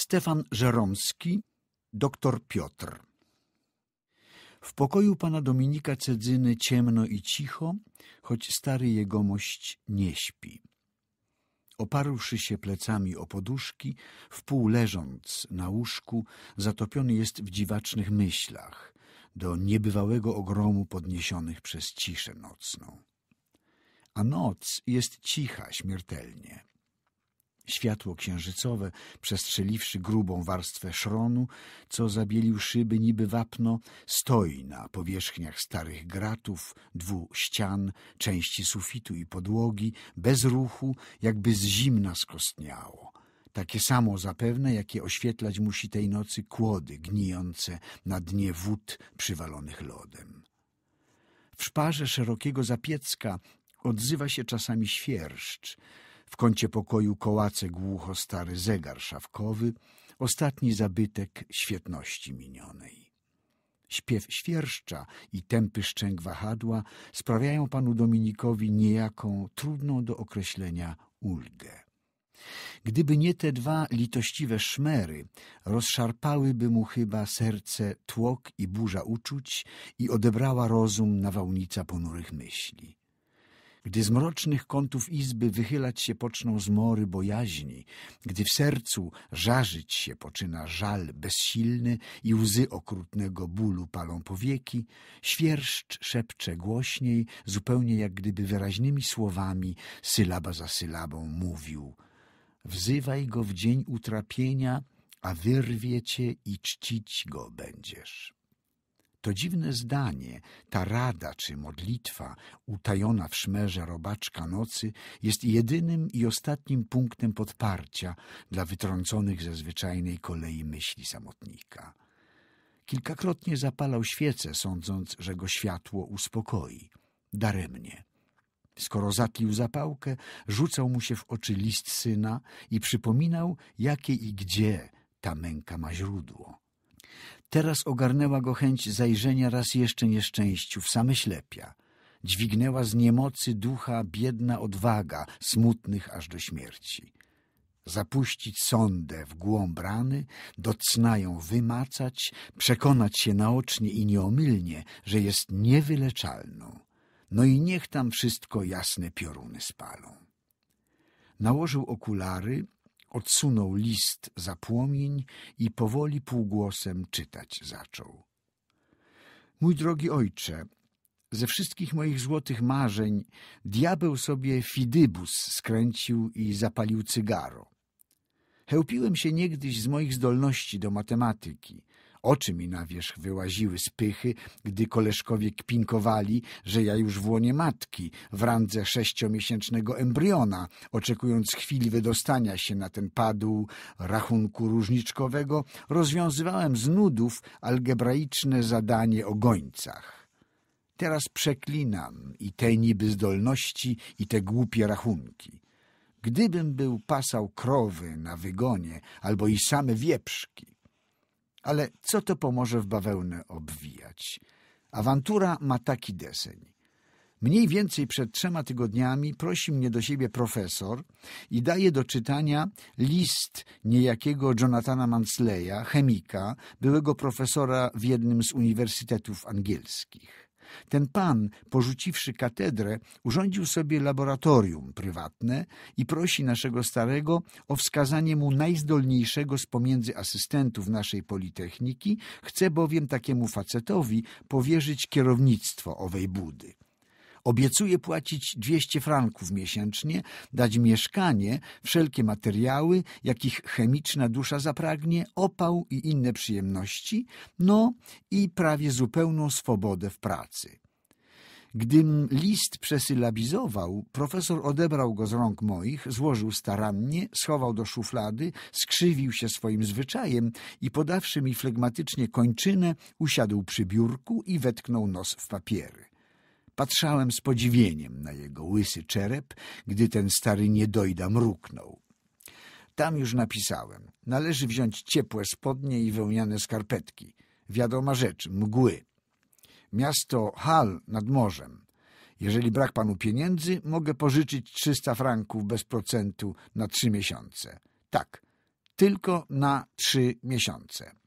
Stefan Żeromski, doktor Piotr. W pokoju pana Dominika Cedzyny ciemno i cicho, choć stary jegomość nie śpi. Oparłszy się plecami o poduszki, wpół leżąc na łóżku, zatopiony jest w dziwacznych myślach, do niebywałego ogromu podniesionych przez ciszę nocną. A noc jest cicha śmiertelnie. Światło księżycowe, przestrzeliwszy grubą warstwę szronu, co zabielił szyby niby wapno, stoi na powierzchniach starych gratów, dwóch ścian, części sufitu i podłogi, bez ruchu, jakby z zimna skostniało. Takie samo zapewne, jakie oświetlać musi tej nocy kłody gnijące na dnie wód przywalonych lodem. W szparze szerokiego zapiecka odzywa się czasami świerszcz, w kącie pokoju kołace głucho stary zegar szafkowy, ostatni zabytek świetności minionej. Śpiew świerszcza i tępy szczęk wahadła sprawiają panu Dominikowi niejaką, trudną do określenia ulgę. Gdyby nie te dwa litościwe szmery, rozszarpałyby mu chyba serce tłok i burza uczuć i odebrała rozum nawałnica ponurych myśli. Gdy z mrocznych kątów izby wychylać się poczną zmory bojaźni, gdy w sercu żarzyć się poczyna żal bezsilny i łzy okrutnego bólu palą powieki, świerszcz szepcze głośniej, zupełnie jak gdyby wyraźnymi słowami, sylaba za sylabą mówił. Wzywaj go w dzień utrapienia, a wyrwie cię i czcić go będziesz. To dziwne zdanie, ta rada czy modlitwa, utajona w szmerze robaczka nocy, jest jedynym i ostatnim punktem podparcia dla wytrąconych ze zwyczajnej kolei myśli samotnika. Kilkakrotnie zapalał świecę, sądząc, że go światło uspokoi. Daremnie. Skoro zatlił zapałkę, rzucał mu się w oczy list syna i przypominał, jakie i gdzie ta męka ma źródło. Teraz ogarnęła go chęć zajrzenia raz jeszcze nieszczęściu w same ślepia. Dźwignęła z niemocy ducha biedna odwaga, smutnych aż do śmierci. Zapuścić sondę w głąb rany, do cna ją wymacać, przekonać się naocznie i nieomylnie, że jest niewyleczalną. No i niech tam wszystko jasne pioruny spalą. Nałożył okulary Odsunął list za płomień i powoli półgłosem czytać zaczął. Mój drogi ojcze, ze wszystkich moich złotych marzeń diabeł sobie fidybus skręcił i zapalił cygaro. Chełpiłem się niegdyś z moich zdolności do matematyki, Oczy mi na wierzch wyłaziły z pychy, gdy koleżkowie kpinkowali, że ja już w łonie matki, w randze sześciomiesięcznego embriona, oczekując chwili wydostania się na ten padł rachunku różniczkowego, rozwiązywałem z nudów algebraiczne zadanie o gońcach. Teraz przeklinam i te niby zdolności, i te głupie rachunki. Gdybym był pasał krowy na wygonie albo i same wieprzki, ale co to pomoże w bawełnę obwijać? Awantura ma taki deseń. Mniej więcej przed trzema tygodniami prosi mnie do siebie profesor i daje do czytania list niejakiego Jonathana Mansleya, chemika, byłego profesora w jednym z uniwersytetów angielskich. Ten pan, porzuciwszy katedrę, urządził sobie laboratorium prywatne i prosi naszego starego o wskazanie mu najzdolniejszego z pomiędzy asystentów naszej Politechniki, chce bowiem takiemu facetowi powierzyć kierownictwo owej budy. Obiecuje płacić 200 franków miesięcznie, dać mieszkanie, wszelkie materiały, jakich chemiczna dusza zapragnie, opał i inne przyjemności, no i prawie zupełną swobodę w pracy. Gdym list przesylabizował, profesor odebrał go z rąk moich, złożył starannie, schował do szuflady, skrzywił się swoim zwyczajem i podawszy mi flegmatycznie kończynę, usiadł przy biurku i wetknął nos w papiery. Patrzałem z podziwieniem na jego łysy czerep, gdy ten stary niedojda mruknął. Tam już napisałem. Należy wziąć ciepłe spodnie i wełniane skarpetki. Wiadoma rzecz, mgły. Miasto Hal nad morzem. Jeżeli brak panu pieniędzy, mogę pożyczyć 300 franków bez procentu na trzy miesiące. Tak, tylko na trzy miesiące.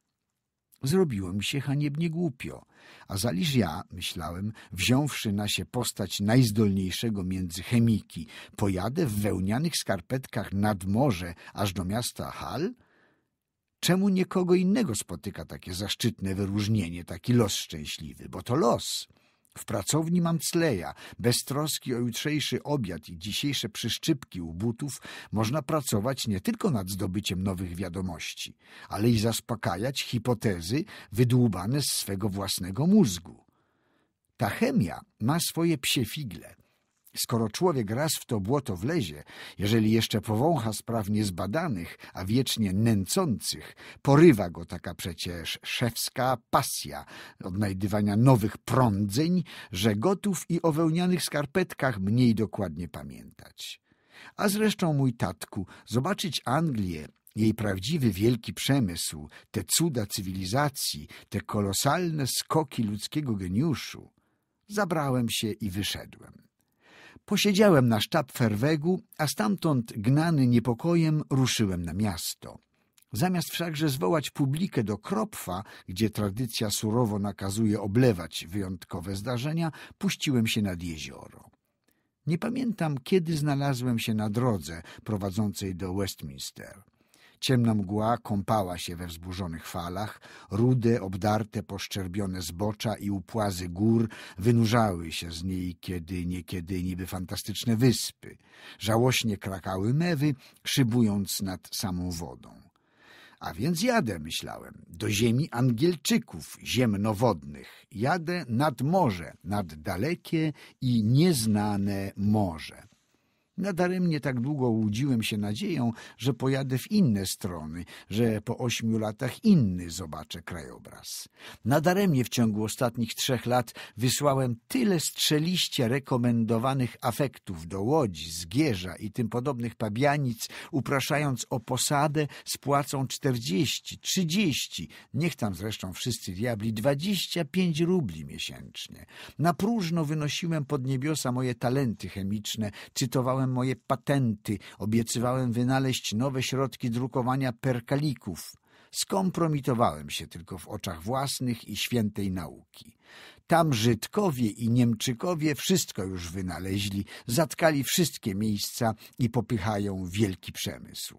Zrobiło mi się haniebnie głupio, a zaliż ja, myślałem, wziąwszy na się postać najzdolniejszego między chemiki, pojadę w wełnianych skarpetkach nad morze aż do miasta Hal? Czemu nie kogo innego spotyka takie zaszczytne wyróżnienie, taki los szczęśliwy? Bo to los. W pracowni Mancleja, bez troski o jutrzejszy obiad i dzisiejsze przyszczypki u butów, można pracować nie tylko nad zdobyciem nowych wiadomości, ale i zaspokajać hipotezy wydłubane z swego własnego mózgu. Ta chemia ma swoje psie figle, Skoro człowiek raz w to błoto wlezie, jeżeli jeszcze powącha spraw niezbadanych, a wiecznie nęcących, porywa go taka przecież szewska pasja odnajdywania nowych prądzeń, że gotów i o wełnianych skarpetkach mniej dokładnie pamiętać. A zresztą, mój tatku, zobaczyć Anglię jej prawdziwy wielki przemysł, te cuda cywilizacji, te kolosalne skoki ludzkiego geniuszu, zabrałem się i wyszedłem. Posiedziałem na sztab Ferwegu, a stamtąd, gnany niepokojem, ruszyłem na miasto. Zamiast wszakże zwołać publikę do Kropfa, gdzie tradycja surowo nakazuje oblewać wyjątkowe zdarzenia, puściłem się nad jezioro. Nie pamiętam, kiedy znalazłem się na drodze prowadzącej do Westminster. Ciemna mgła kąpała się we wzburzonych falach, rude, obdarte, poszczerbione zbocza i upłazy gór wynurzały się z niej kiedy niekiedy niby fantastyczne wyspy. Żałośnie krakały mewy, szybując nad samą wodą. A więc jadę, myślałem, do ziemi Angielczyków ziemnowodnych. Jadę nad morze, nad dalekie i nieznane morze. Nadaremnie tak długo łudziłem się nadzieją, że pojadę w inne strony, że po ośmiu latach inny zobaczę krajobraz. Nadaremnie w ciągu ostatnich trzech lat wysłałem tyle strzeliście rekomendowanych afektów do Łodzi, Zgierza i tym podobnych pabianic, upraszając o posadę z płacą 40, 30, niech tam zresztą wszyscy diabli, 25 rubli miesięcznie. Na próżno wynosiłem pod niebiosa moje talenty chemiczne, cytowałem obiecywałem moje patenty, obiecywałem wynaleźć nowe środki drukowania perkalików. Skompromitowałem się tylko w oczach własnych i świętej nauki. Tam Żydkowie i Niemczykowie wszystko już wynaleźli, zatkali wszystkie miejsca i popychają wielki przemysł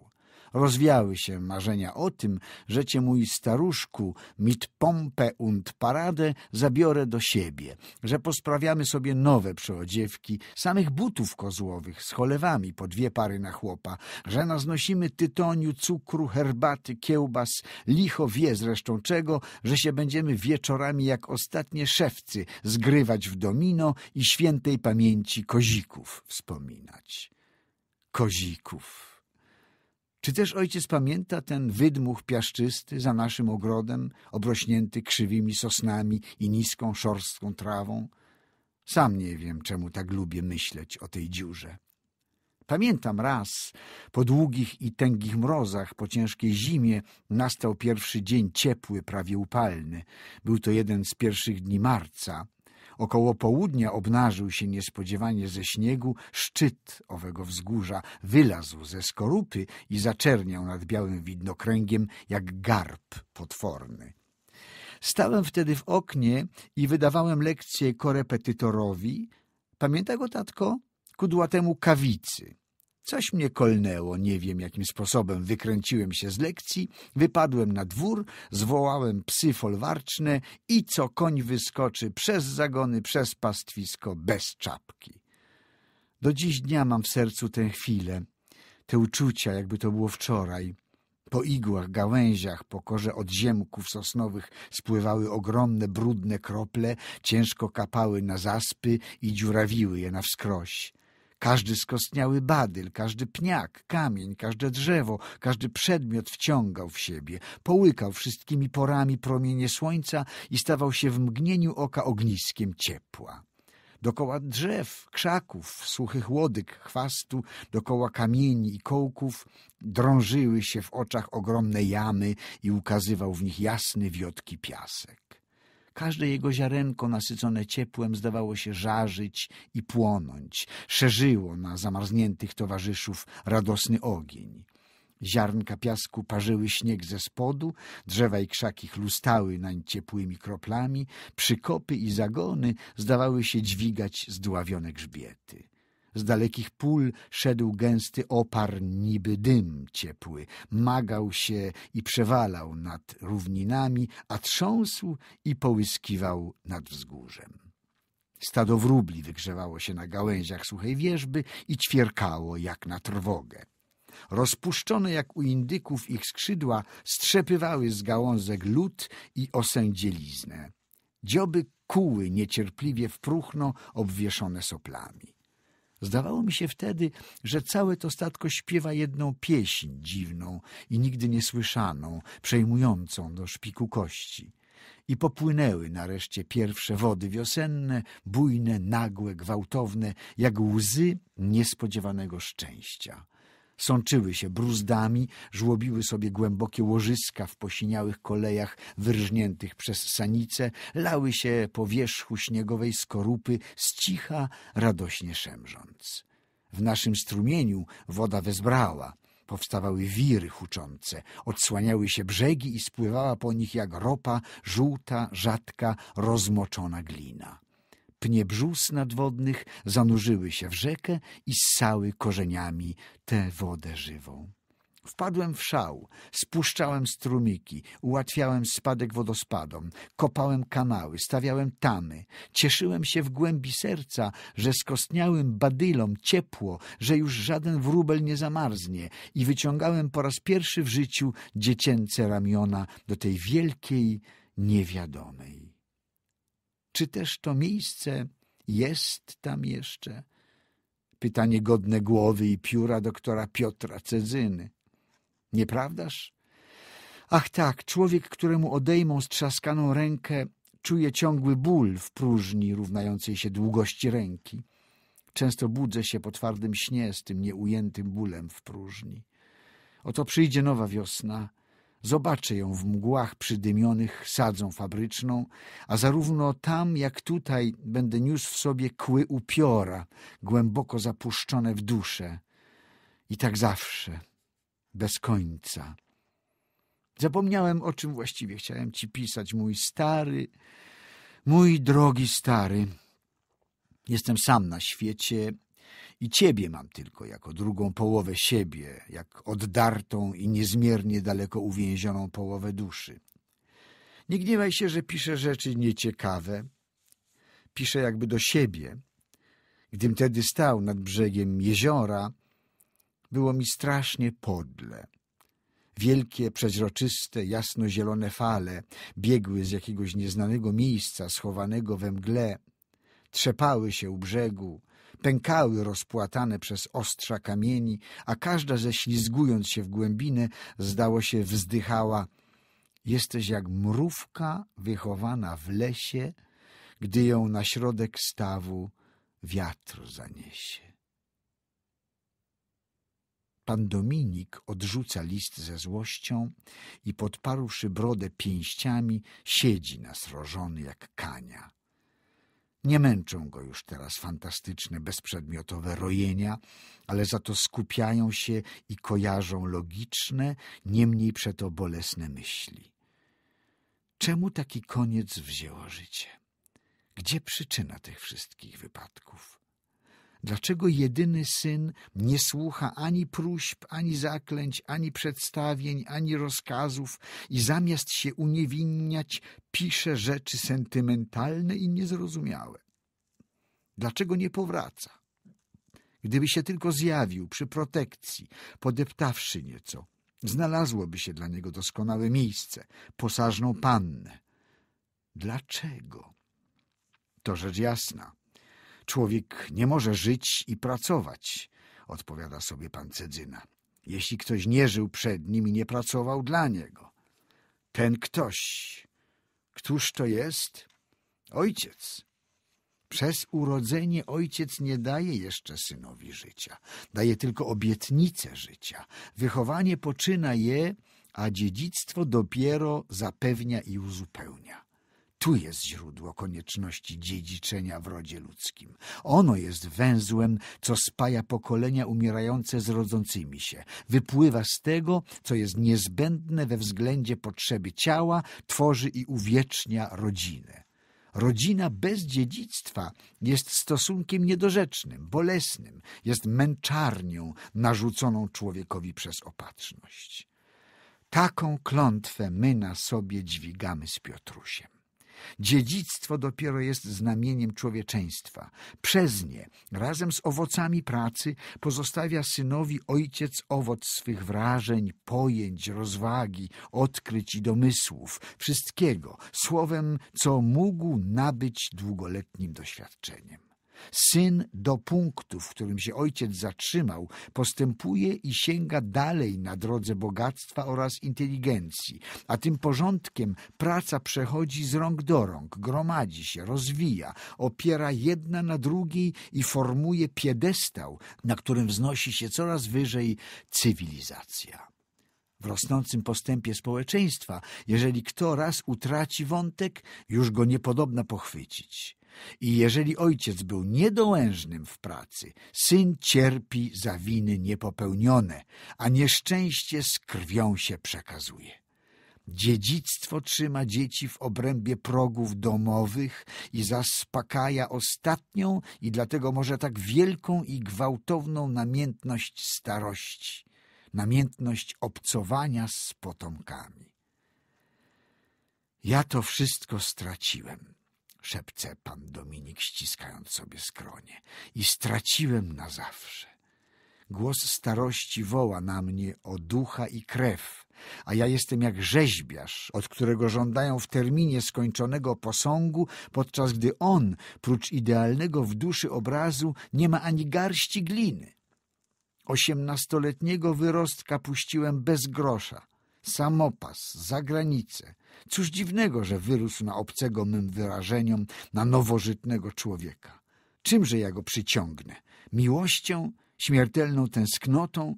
rozwiały się marzenia o tym, że cię mój staruszku mit pompe und parade zabiorę do siebie, że posprawiamy sobie nowe przeodziewki, samych butów kozłowych z cholewami po dwie pary na chłopa, że naznosimy tytoniu, cukru, herbaty, kiełbas, licho wie zresztą czego, że się będziemy wieczorami jak ostatnie szewcy zgrywać w domino i świętej pamięci kozików wspominać. Kozików. Czy też ojciec pamięta ten wydmuch piaszczysty za naszym ogrodem, obrośnięty krzywymi sosnami i niską, szorstką trawą? Sam nie wiem, czemu tak lubię myśleć o tej dziurze. Pamiętam raz, po długich i tęgich mrozach, po ciężkiej zimie, nastał pierwszy dzień ciepły, prawie upalny. Był to jeden z pierwszych dni marca. Około południa obnażył się niespodziewanie ze śniegu szczyt owego wzgórza, wylazł ze skorupy i zaczerniał nad białym widnokręgiem jak garb potworny. Stałem wtedy w oknie i wydawałem lekcję korepetytorowi, pamięta go tatko, kudłatemu kawicy Coś mnie kolnęło, nie wiem jakim sposobem. Wykręciłem się z lekcji, wypadłem na dwór, zwołałem psy folwarczne i co koń wyskoczy przez zagony, przez pastwisko, bez czapki. Do dziś dnia mam w sercu tę chwilę, te uczucia, jakby to było wczoraj. Po igłach, gałęziach, po korze odziemków sosnowych spływały ogromne, brudne krople, ciężko kapały na zaspy i dziurawiły je na wskroś. Każdy skostniały badyl, każdy pniak, kamień, każde drzewo, każdy przedmiot wciągał w siebie, połykał wszystkimi porami promienie słońca i stawał się w mgnieniu oka ogniskiem ciepła. Dokoła drzew, krzaków, suchych łodyg, chwastu, dokoła kamieni i kołków drążyły się w oczach ogromne jamy i ukazywał w nich jasny, wiotki piasek. Każde jego ziarenko nasycone ciepłem zdawało się żarzyć i płonąć. Szerzyło na zamarzniętych towarzyszów radosny ogień. Ziarnka piasku parzyły śnieg ze spodu, drzewa i krzaki chlustały nań ciepłymi kroplami, przykopy i zagony zdawały się dźwigać zdławione grzbiety. Z dalekich pól szedł gęsty opar, niby dym ciepły. Magał się i przewalał nad równinami, a trząsł i połyskiwał nad wzgórzem. Stado wróbli wygrzewało się na gałęziach suchej wierzby i ćwierkało jak na trwogę. Rozpuszczone jak u indyków ich skrzydła strzepywały z gałązek lód i osędzieliznę. Dzioby kuły niecierpliwie w próchno obwieszone soplami. Zdawało mi się wtedy, że całe to statko śpiewa jedną pieśń dziwną i nigdy niesłyszaną, przejmującą do szpiku kości. I popłynęły nareszcie pierwsze wody wiosenne, bujne, nagłe, gwałtowne, jak łzy niespodziewanego szczęścia. Sączyły się bruzdami, żłobiły sobie głębokie łożyska w posiniałych kolejach wyrżniętych przez sanice, lały się po wierzchu śniegowej skorupy z cicha, radośnie szemrząc. W naszym strumieniu woda wezbrała – powstawały wiry huczące, odsłaniały się brzegi i spływała po nich jak ropa, żółta, rzadka, rozmoczona glina. Pnie brzus nadwodnych zanurzyły się w rzekę i ssały korzeniami tę wodę żywą. Wpadłem w szał, spuszczałem strumiki, ułatwiałem spadek wodospadom, kopałem kanały, stawiałem tamy. Cieszyłem się w głębi serca, że skostniałym badylom ciepło, że już żaden wróbel nie zamarznie i wyciągałem po raz pierwszy w życiu dziecięce ramiona do tej wielkiej niewiadomej. Czy też to miejsce jest tam jeszcze? Pytanie godne głowy i pióra doktora Piotra Cedzyny. Nieprawdaż? Ach tak, człowiek, któremu odejmą strzaskaną rękę, czuje ciągły ból w próżni równającej się długości ręki. Często budzę się po twardym śnie z tym nieujętym bólem w próżni. Oto przyjdzie nowa wiosna – Zobaczę ją w mgłach przydymionych sadzą fabryczną, a zarówno tam, jak tutaj będę niósł w sobie kły upiora, głęboko zapuszczone w duszę. I tak zawsze, bez końca. Zapomniałem, o czym właściwie chciałem ci pisać, mój stary, mój drogi stary. Jestem sam na świecie i ciebie mam tylko jako drugą połowę siebie, jak oddartą i niezmiernie daleko uwięzioną połowę duszy. Nie gniewaj się, że piszę rzeczy nieciekawe. Piszę jakby do siebie. Gdym tedy stał nad brzegiem jeziora, było mi strasznie podle. Wielkie, przeźroczyste, jasnozielone fale biegły z jakiegoś nieznanego miejsca schowanego we mgle, trzepały się u brzegu, pękały rozpłatane przez ostrza kamieni, a każda ześlizgując się w głębinę, zdało się wzdychała Jesteś jak mrówka wychowana w lesie, gdy ją na środek stawu wiatr zaniesie. Pan Dominik odrzuca list ze złością i podparłszy brodę pięściami, siedzi nasrożony jak kania. Nie męczą go już teraz fantastyczne, bezprzedmiotowe rojenia, ale za to skupiają się i kojarzą logiczne, niemniej przeto bolesne myśli. Czemu taki koniec wzięło życie? Gdzie przyczyna tych wszystkich wypadków? Dlaczego jedyny syn nie słucha ani próśb, ani zaklęć, ani przedstawień, ani rozkazów i zamiast się uniewinniać, pisze rzeczy sentymentalne i niezrozumiałe? Dlaczego nie powraca? Gdyby się tylko zjawił przy protekcji, podeptawszy nieco, znalazłoby się dla niego doskonałe miejsce, posażną pannę. Dlaczego? To rzecz jasna. Człowiek nie może żyć i pracować, odpowiada sobie pan Cedzyna, jeśli ktoś nie żył przed nim i nie pracował dla niego. Ten ktoś, któż to jest? Ojciec. Przez urodzenie ojciec nie daje jeszcze synowi życia, daje tylko obietnicę życia. Wychowanie poczyna je, a dziedzictwo dopiero zapewnia i uzupełnia. Tu jest źródło konieczności dziedziczenia w rodzie ludzkim. Ono jest węzłem, co spaja pokolenia umierające z rodzącymi się. Wypływa z tego, co jest niezbędne we względzie potrzeby ciała, tworzy i uwiecznia rodzinę. Rodzina bez dziedzictwa jest stosunkiem niedorzecznym, bolesnym, jest męczarnią narzuconą człowiekowi przez opatrzność. Taką klątwę my na sobie dźwigamy z Piotrusiem. Dziedzictwo dopiero jest znamieniem człowieczeństwa. Przez nie, razem z owocami pracy, pozostawia synowi ojciec owoc swych wrażeń, pojęć, rozwagi, odkryć i domysłów, wszystkiego, słowem, co mógł nabyć długoletnim doświadczeniem. Syn do punktu, w którym się ojciec zatrzymał, postępuje i sięga dalej na drodze bogactwa oraz inteligencji, a tym porządkiem praca przechodzi z rąk do rąk, gromadzi się, rozwija, opiera jedna na drugiej i formuje piedestał, na którym wznosi się coraz wyżej cywilizacja. W rosnącym postępie społeczeństwa, jeżeli kto raz utraci wątek, już go niepodobna pochwycić. I jeżeli ojciec był niedołężnym w pracy, syn cierpi za winy niepopełnione, a nieszczęście z krwią się przekazuje. Dziedzictwo trzyma dzieci w obrębie progów domowych i zaspakaja ostatnią i dlatego może tak wielką i gwałtowną namiętność starości, namiętność obcowania z potomkami. Ja to wszystko straciłem szepce pan Dominik, ściskając sobie skronie. I straciłem na zawsze. Głos starości woła na mnie o ducha i krew, a ja jestem jak rzeźbiarz, od którego żądają w terminie skończonego posągu, podczas gdy on, prócz idealnego w duszy obrazu, nie ma ani garści gliny. Osiemnastoletniego wyrostka puściłem bez grosza, samopas, za granicę. Cóż dziwnego, że wyrósł na obcego mym wyrażeniom, na nowożytnego człowieka. Czymże ja go przyciągnę? Miłością? Śmiertelną tęsknotą?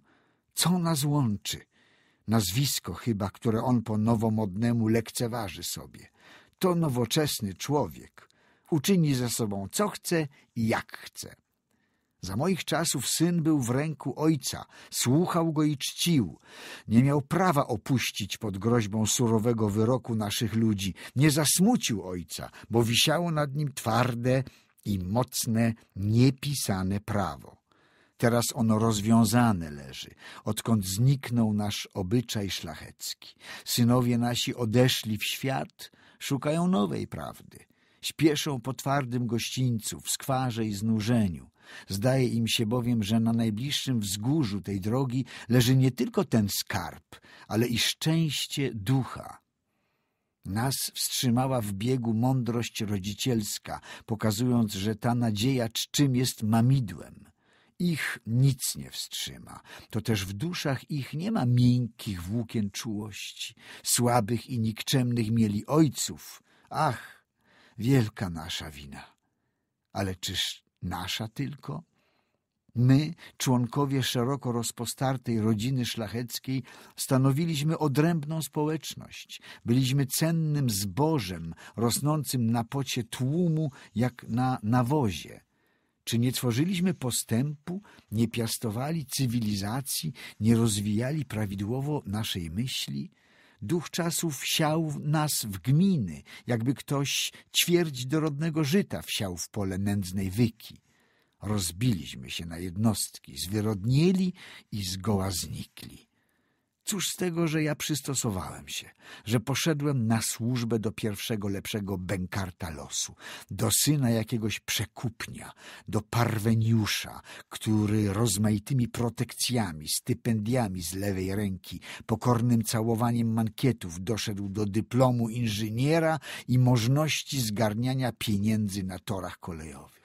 Co nas łączy? Nazwisko chyba, które on po nowomodnemu lekceważy sobie. To nowoczesny człowiek. Uczyni ze sobą co chce i jak chce. Za moich czasów syn był w ręku ojca, słuchał go i czcił. Nie miał prawa opuścić pod groźbą surowego wyroku naszych ludzi. Nie zasmucił ojca, bo wisiało nad nim twarde i mocne, niepisane prawo. Teraz ono rozwiązane leży, odkąd zniknął nasz obyczaj szlachecki. Synowie nasi odeszli w świat, szukają nowej prawdy. Śpieszą po twardym gościńcu, w skwarze i znużeniu. Zdaje im się bowiem, że na najbliższym wzgórzu tej drogi leży nie tylko ten skarb, ale i szczęście ducha. Nas wstrzymała w biegu mądrość rodzicielska, pokazując, że ta nadzieja czczym jest mamidłem. Ich nic nie wstrzyma. To też w duszach ich nie ma miękkich włókien czułości. Słabych i nikczemnych mieli ojców. Ach, wielka nasza wina. Ale czyż nasza tylko? My, członkowie szeroko rozpostartej rodziny szlacheckiej, stanowiliśmy odrębną społeczność. Byliśmy cennym zbożem rosnącym na pocie tłumu jak na nawozie. Czy nie tworzyliśmy postępu, nie piastowali cywilizacji, nie rozwijali prawidłowo naszej myśli – Duch czasu wsiał nas w gminy, jakby ktoś ćwierć dorodnego żyta wsiał w pole nędznej wyki. Rozbiliśmy się na jednostki, zwyrodnieli i zgoła znikli. Cóż z tego, że ja przystosowałem się, że poszedłem na służbę do pierwszego lepszego bękarta losu, do syna jakiegoś przekupnia, do parweniusza, który rozmaitymi protekcjami, stypendiami z lewej ręki, pokornym całowaniem mankietów doszedł do dyplomu inżyniera i możności zgarniania pieniędzy na torach kolejowych.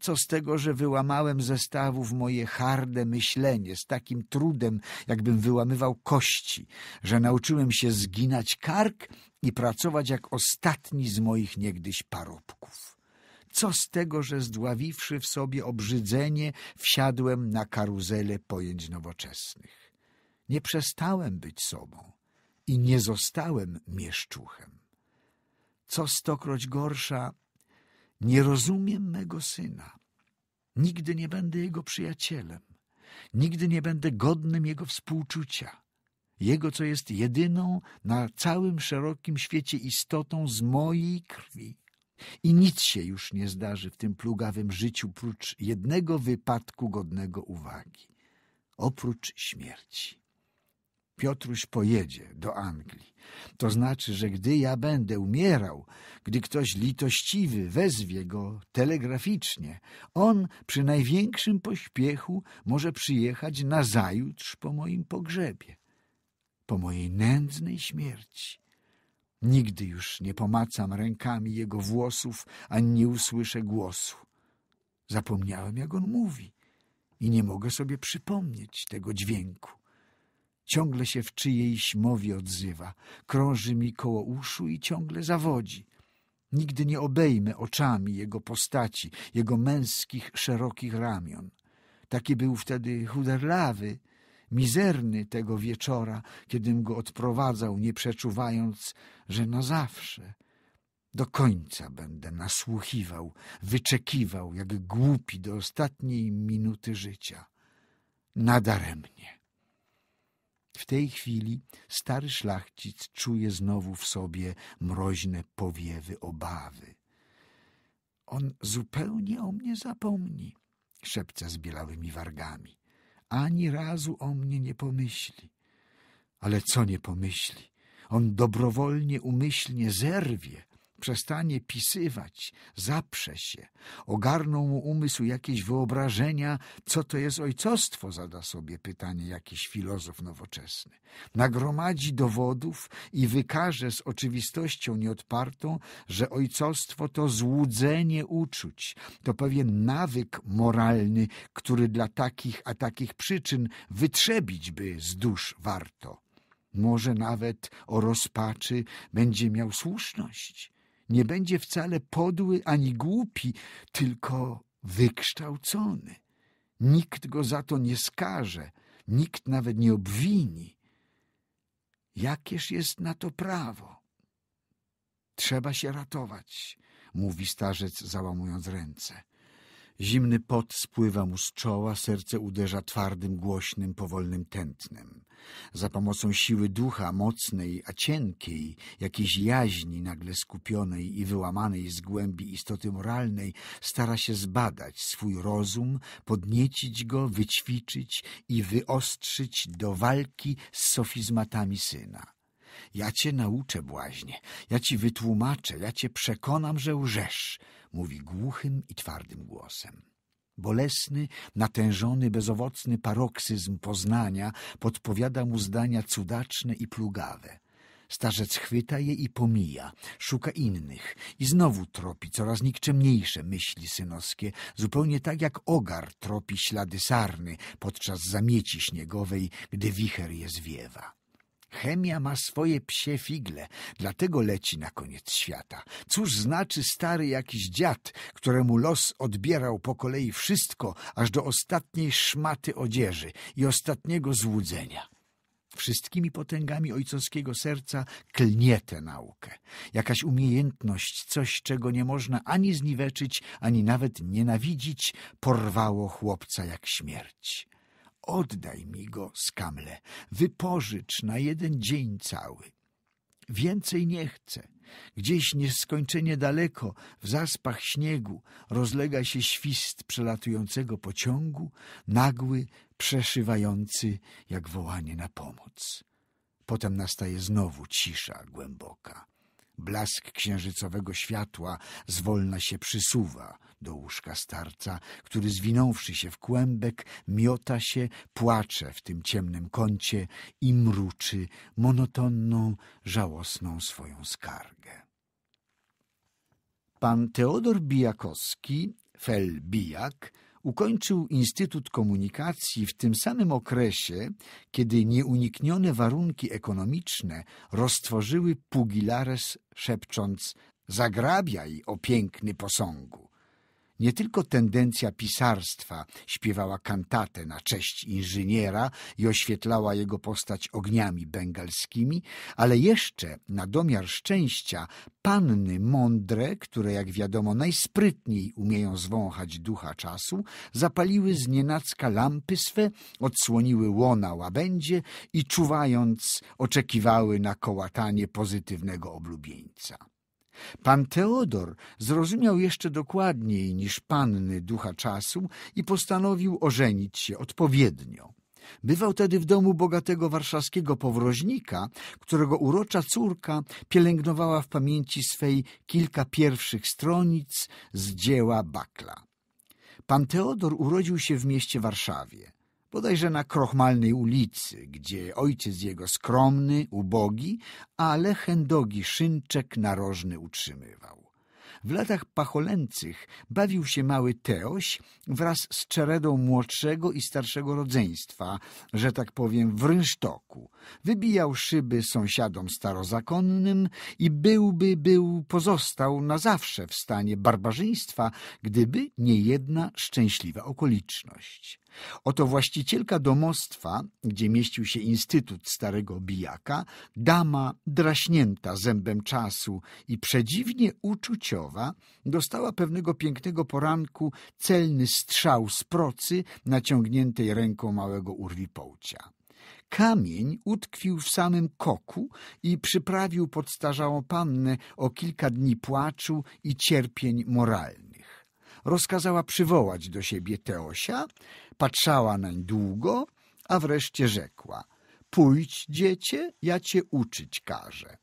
Co z tego, że wyłamałem ze stawów moje harde myślenie z takim trudem, jakbym wyłamywał kości, że nauczyłem się zginać kark i pracować jak ostatni z moich niegdyś parobków. Co z tego, że zdławiwszy w sobie obrzydzenie, wsiadłem na karuzelę pojęć nowoczesnych? Nie przestałem być sobą i nie zostałem mieszczuchem. Co stokroć gorsza, nie rozumiem mego syna. Nigdy nie będę jego przyjacielem. Nigdy nie będę godnym jego współczucia. Jego, co jest jedyną na całym szerokim świecie istotą z mojej krwi. I nic się już nie zdarzy w tym plugawym życiu, prócz jednego wypadku godnego uwagi. Oprócz śmierci. Piotruś pojedzie do Anglii. To znaczy, że gdy ja będę umierał, gdy ktoś litościwy wezwie go telegraficznie, on przy największym pośpiechu może przyjechać nazajutrz po moim pogrzebie, po mojej nędznej śmierci. Nigdy już nie pomacam rękami jego włosów, ani nie usłyszę głosu. Zapomniałem, jak on mówi i nie mogę sobie przypomnieć tego dźwięku. Ciągle się w czyjejś mowie odzywa, krąży mi koło uszu i ciągle zawodzi. Nigdy nie obejmę oczami jego postaci, jego męskich, szerokich ramion. Taki był wtedy chuderlawy, mizerny tego wieczora, kiedym go odprowadzał, nie przeczuwając, że na zawsze. Do końca będę nasłuchiwał, wyczekiwał, jak głupi do ostatniej minuty życia. Nadaremnie. W tej chwili stary szlachcic czuje znowu w sobie mroźne powiewy obawy. On zupełnie o mnie zapomni, szepce z bielałymi wargami. Ani razu o mnie nie pomyśli. Ale co nie pomyśli? On dobrowolnie, umyślnie zerwie Przestanie pisywać, zaprze się. Ogarną mu umysł jakieś wyobrażenia, co to jest ojcostwo, zada sobie pytanie jakiś filozof nowoczesny. Nagromadzi dowodów i wykaże z oczywistością nieodpartą, że ojcostwo to złudzenie uczuć, to pewien nawyk moralny, który dla takich a takich przyczyn wytrzebić by z dusz warto. Może nawet o rozpaczy będzie miał słuszność nie będzie wcale podły ani głupi, tylko wykształcony. Nikt go za to nie skaże, nikt nawet nie obwini. Jakież jest na to prawo? Trzeba się ratować, mówi starzec, załamując ręce. Zimny pot spływa mu z czoła, serce uderza twardym, głośnym, powolnym tętnem. Za pomocą siły ducha, mocnej, a cienkiej, jakiejś jaźni nagle skupionej i wyłamanej z głębi istoty moralnej, stara się zbadać swój rozum, podniecić go, wyćwiczyć i wyostrzyć do walki z sofizmatami syna. Ja cię nauczę, błaźnie, ja ci wytłumaczę, ja cię przekonam, że łżesz – mówi głuchym i twardym głosem. Bolesny, natężony, bezowocny paroksyzm poznania podpowiada mu zdania cudaczne i plugawe. Starzec chwyta je i pomija, szuka innych i znowu tropi coraz nikczemniejsze myśli synowskie, zupełnie tak jak ogar tropi ślady sarny podczas zamieci śniegowej, gdy wicher je zwiewa. Chemia ma swoje psie figle, dlatego leci na koniec świata. Cóż znaczy stary jakiś dziad, któremu los odbierał po kolei wszystko, aż do ostatniej szmaty odzieży i ostatniego złudzenia? Wszystkimi potęgami ojcowskiego serca klnie tę naukę. Jakaś umiejętność, coś, czego nie można ani zniweczyć, ani nawet nienawidzić, porwało chłopca jak śmierć. Oddaj mi go, skamle, wypożycz na jeden dzień cały. Więcej nie chcę. Gdzieś nieskończenie daleko, w zaspach śniegu, rozlega się świst przelatującego pociągu, nagły, przeszywający, jak wołanie na pomoc. Potem nastaje znowu cisza głęboka. Blask księżycowego światła zwolna się przysuwa do łóżka starca, który zwinąwszy się w kłębek, miota się, płacze w tym ciemnym kącie i mruczy monotonną, żałosną swoją skargę. Pan Teodor Bijakowski, fel Bijak, ukończył Instytut Komunikacji w tym samym okresie, kiedy nieuniknione warunki ekonomiczne roztworzyły Pugilares szepcząc zagrabiaj o piękny posągu. Nie tylko tendencja pisarstwa śpiewała kantatę na cześć inżyniera i oświetlała jego postać ogniami bengalskimi, ale jeszcze na domiar szczęścia panny mądre, które jak wiadomo najsprytniej umieją zwąchać ducha czasu, zapaliły z nienacka lampy swe, odsłoniły łona łabędzie i czuwając oczekiwały na kołatanie pozytywnego oblubieńca. Pan Teodor zrozumiał jeszcze dokładniej niż panny ducha czasu i postanowił ożenić się odpowiednio. Bywał tedy w domu bogatego warszawskiego powroźnika, którego urocza córka pielęgnowała w pamięci swej kilka pierwszych stronic z dzieła Bakla. Pan Teodor urodził się w mieście Warszawie bodajże na Krochmalnej ulicy, gdzie ojciec jego skromny, ubogi, ale chędogi szynczek narożny utrzymywał. W latach pacholęcych bawił się mały Teoś wraz z czeredą młodszego i starszego rodzeństwa, że tak powiem w rynsztoku. Wybijał szyby sąsiadom starozakonnym i byłby był pozostał na zawsze w stanie barbarzyństwa, gdyby nie jedna szczęśliwa okoliczność. Oto właścicielka domostwa, gdzie mieścił się Instytut Starego Bijaka, dama draśnięta zębem czasu i przedziwnie uczuciowa, dostała pewnego pięknego poranku celny strzał z procy naciągniętej ręką małego urwipołcia. Kamień utkwił w samym koku i przyprawił podstarzałą pannę o kilka dni płaczu i cierpień moralnych. Rozkazała przywołać do siebie Teosia, Patrzała nań długo, a wreszcie rzekła – pójdź, dziecię, ja cię uczyć każę.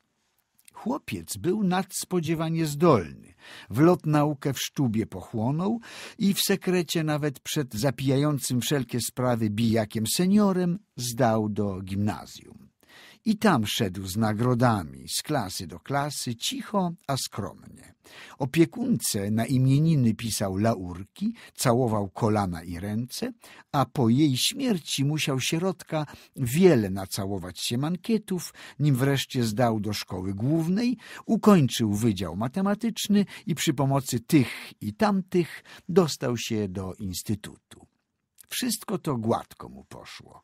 Chłopiec był nadspodziewanie zdolny. W lot naukę w sztubie pochłonął i w sekrecie nawet przed zapijającym wszelkie sprawy bijakiem seniorem zdał do gimnazjum i tam szedł z nagrodami, z klasy do klasy, cicho, a skromnie. Opiekunce na imieniny pisał laurki, całował kolana i ręce, a po jej śmierci musiał sierotka wiele nacałować się mankietów, nim wreszcie zdał do szkoły głównej, ukończył wydział matematyczny i przy pomocy tych i tamtych dostał się do instytutu. Wszystko to gładko mu poszło.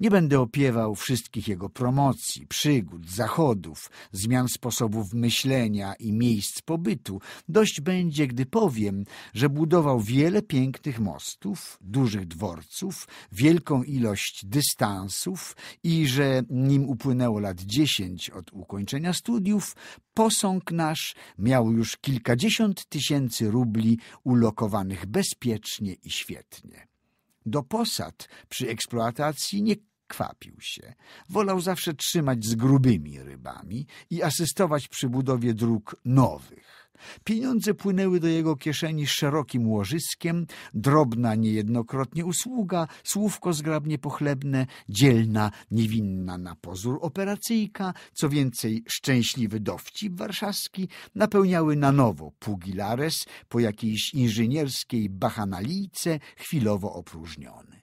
Nie będę opiewał wszystkich jego promocji, przygód, zachodów, zmian sposobów myślenia i miejsc pobytu. Dość będzie, gdy powiem, że budował wiele pięknych mostów, dużych dworców, wielką ilość dystansów i że nim upłynęło lat dziesięć od ukończenia studiów, posąg nasz miał już kilkadziesiąt tysięcy rubli ulokowanych bezpiecznie i świetnie. Do posad przy eksploatacji nie kwapił się. Wolał zawsze trzymać z grubymi rybami i asystować przy budowie dróg nowych. Pieniądze płynęły do jego kieszeni szerokim łożyskiem, drobna niejednokrotnie usługa, słówko zgrabnie pochlebne, dzielna, niewinna na pozór operacyjka, co więcej szczęśliwy dowcip warszawski napełniały na nowo Pugilares po jakiejś inżynierskiej bachanalijce chwilowo opróżniony.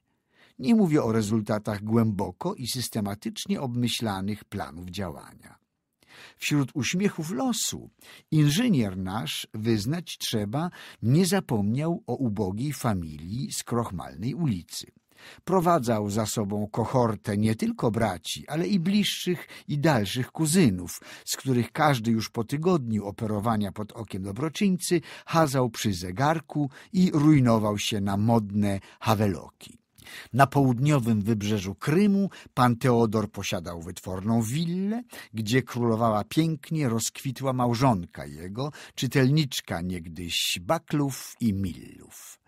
Nie mówię o rezultatach głęboko i systematycznie obmyślanych planów działania wśród uśmiechów losu. Inżynier nasz, wyznać trzeba, nie zapomniał o ubogiej familii z krochmalnej ulicy. Prowadzał za sobą kohortę nie tylko braci, ale i bliższych i dalszych kuzynów, z których każdy już po tygodniu operowania pod okiem dobroczyńcy hazał przy zegarku i rujnował się na modne haweloki. Na południowym wybrzeżu Krymu pan Teodor posiadał wytworną willę, gdzie królowała pięknie rozkwitła małżonka jego, czytelniczka niegdyś Baklów i Millów.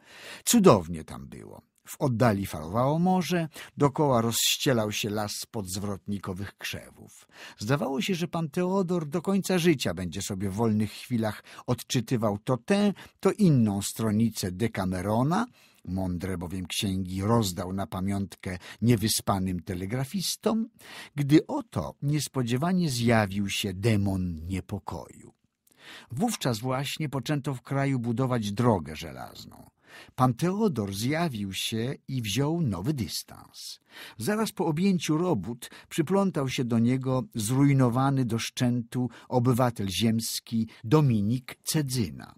Cudownie tam było. W oddali falowało morze, dokoła rozścielał się las podzwrotnikowych krzewów. Zdawało się, że pan Teodor do końca życia będzie sobie w wolnych chwilach odczytywał to tę, to inną stronicę Dekamerona, Mądre bowiem księgi rozdał na pamiątkę niewyspanym telegrafistom, gdy oto niespodziewanie zjawił się demon niepokoju. Wówczas właśnie poczęto w kraju budować drogę żelazną. Pan Teodor zjawił się i wziął nowy dystans. Zaraz po objęciu robót przyplątał się do niego zrujnowany do szczętu obywatel ziemski Dominik Cedzyna.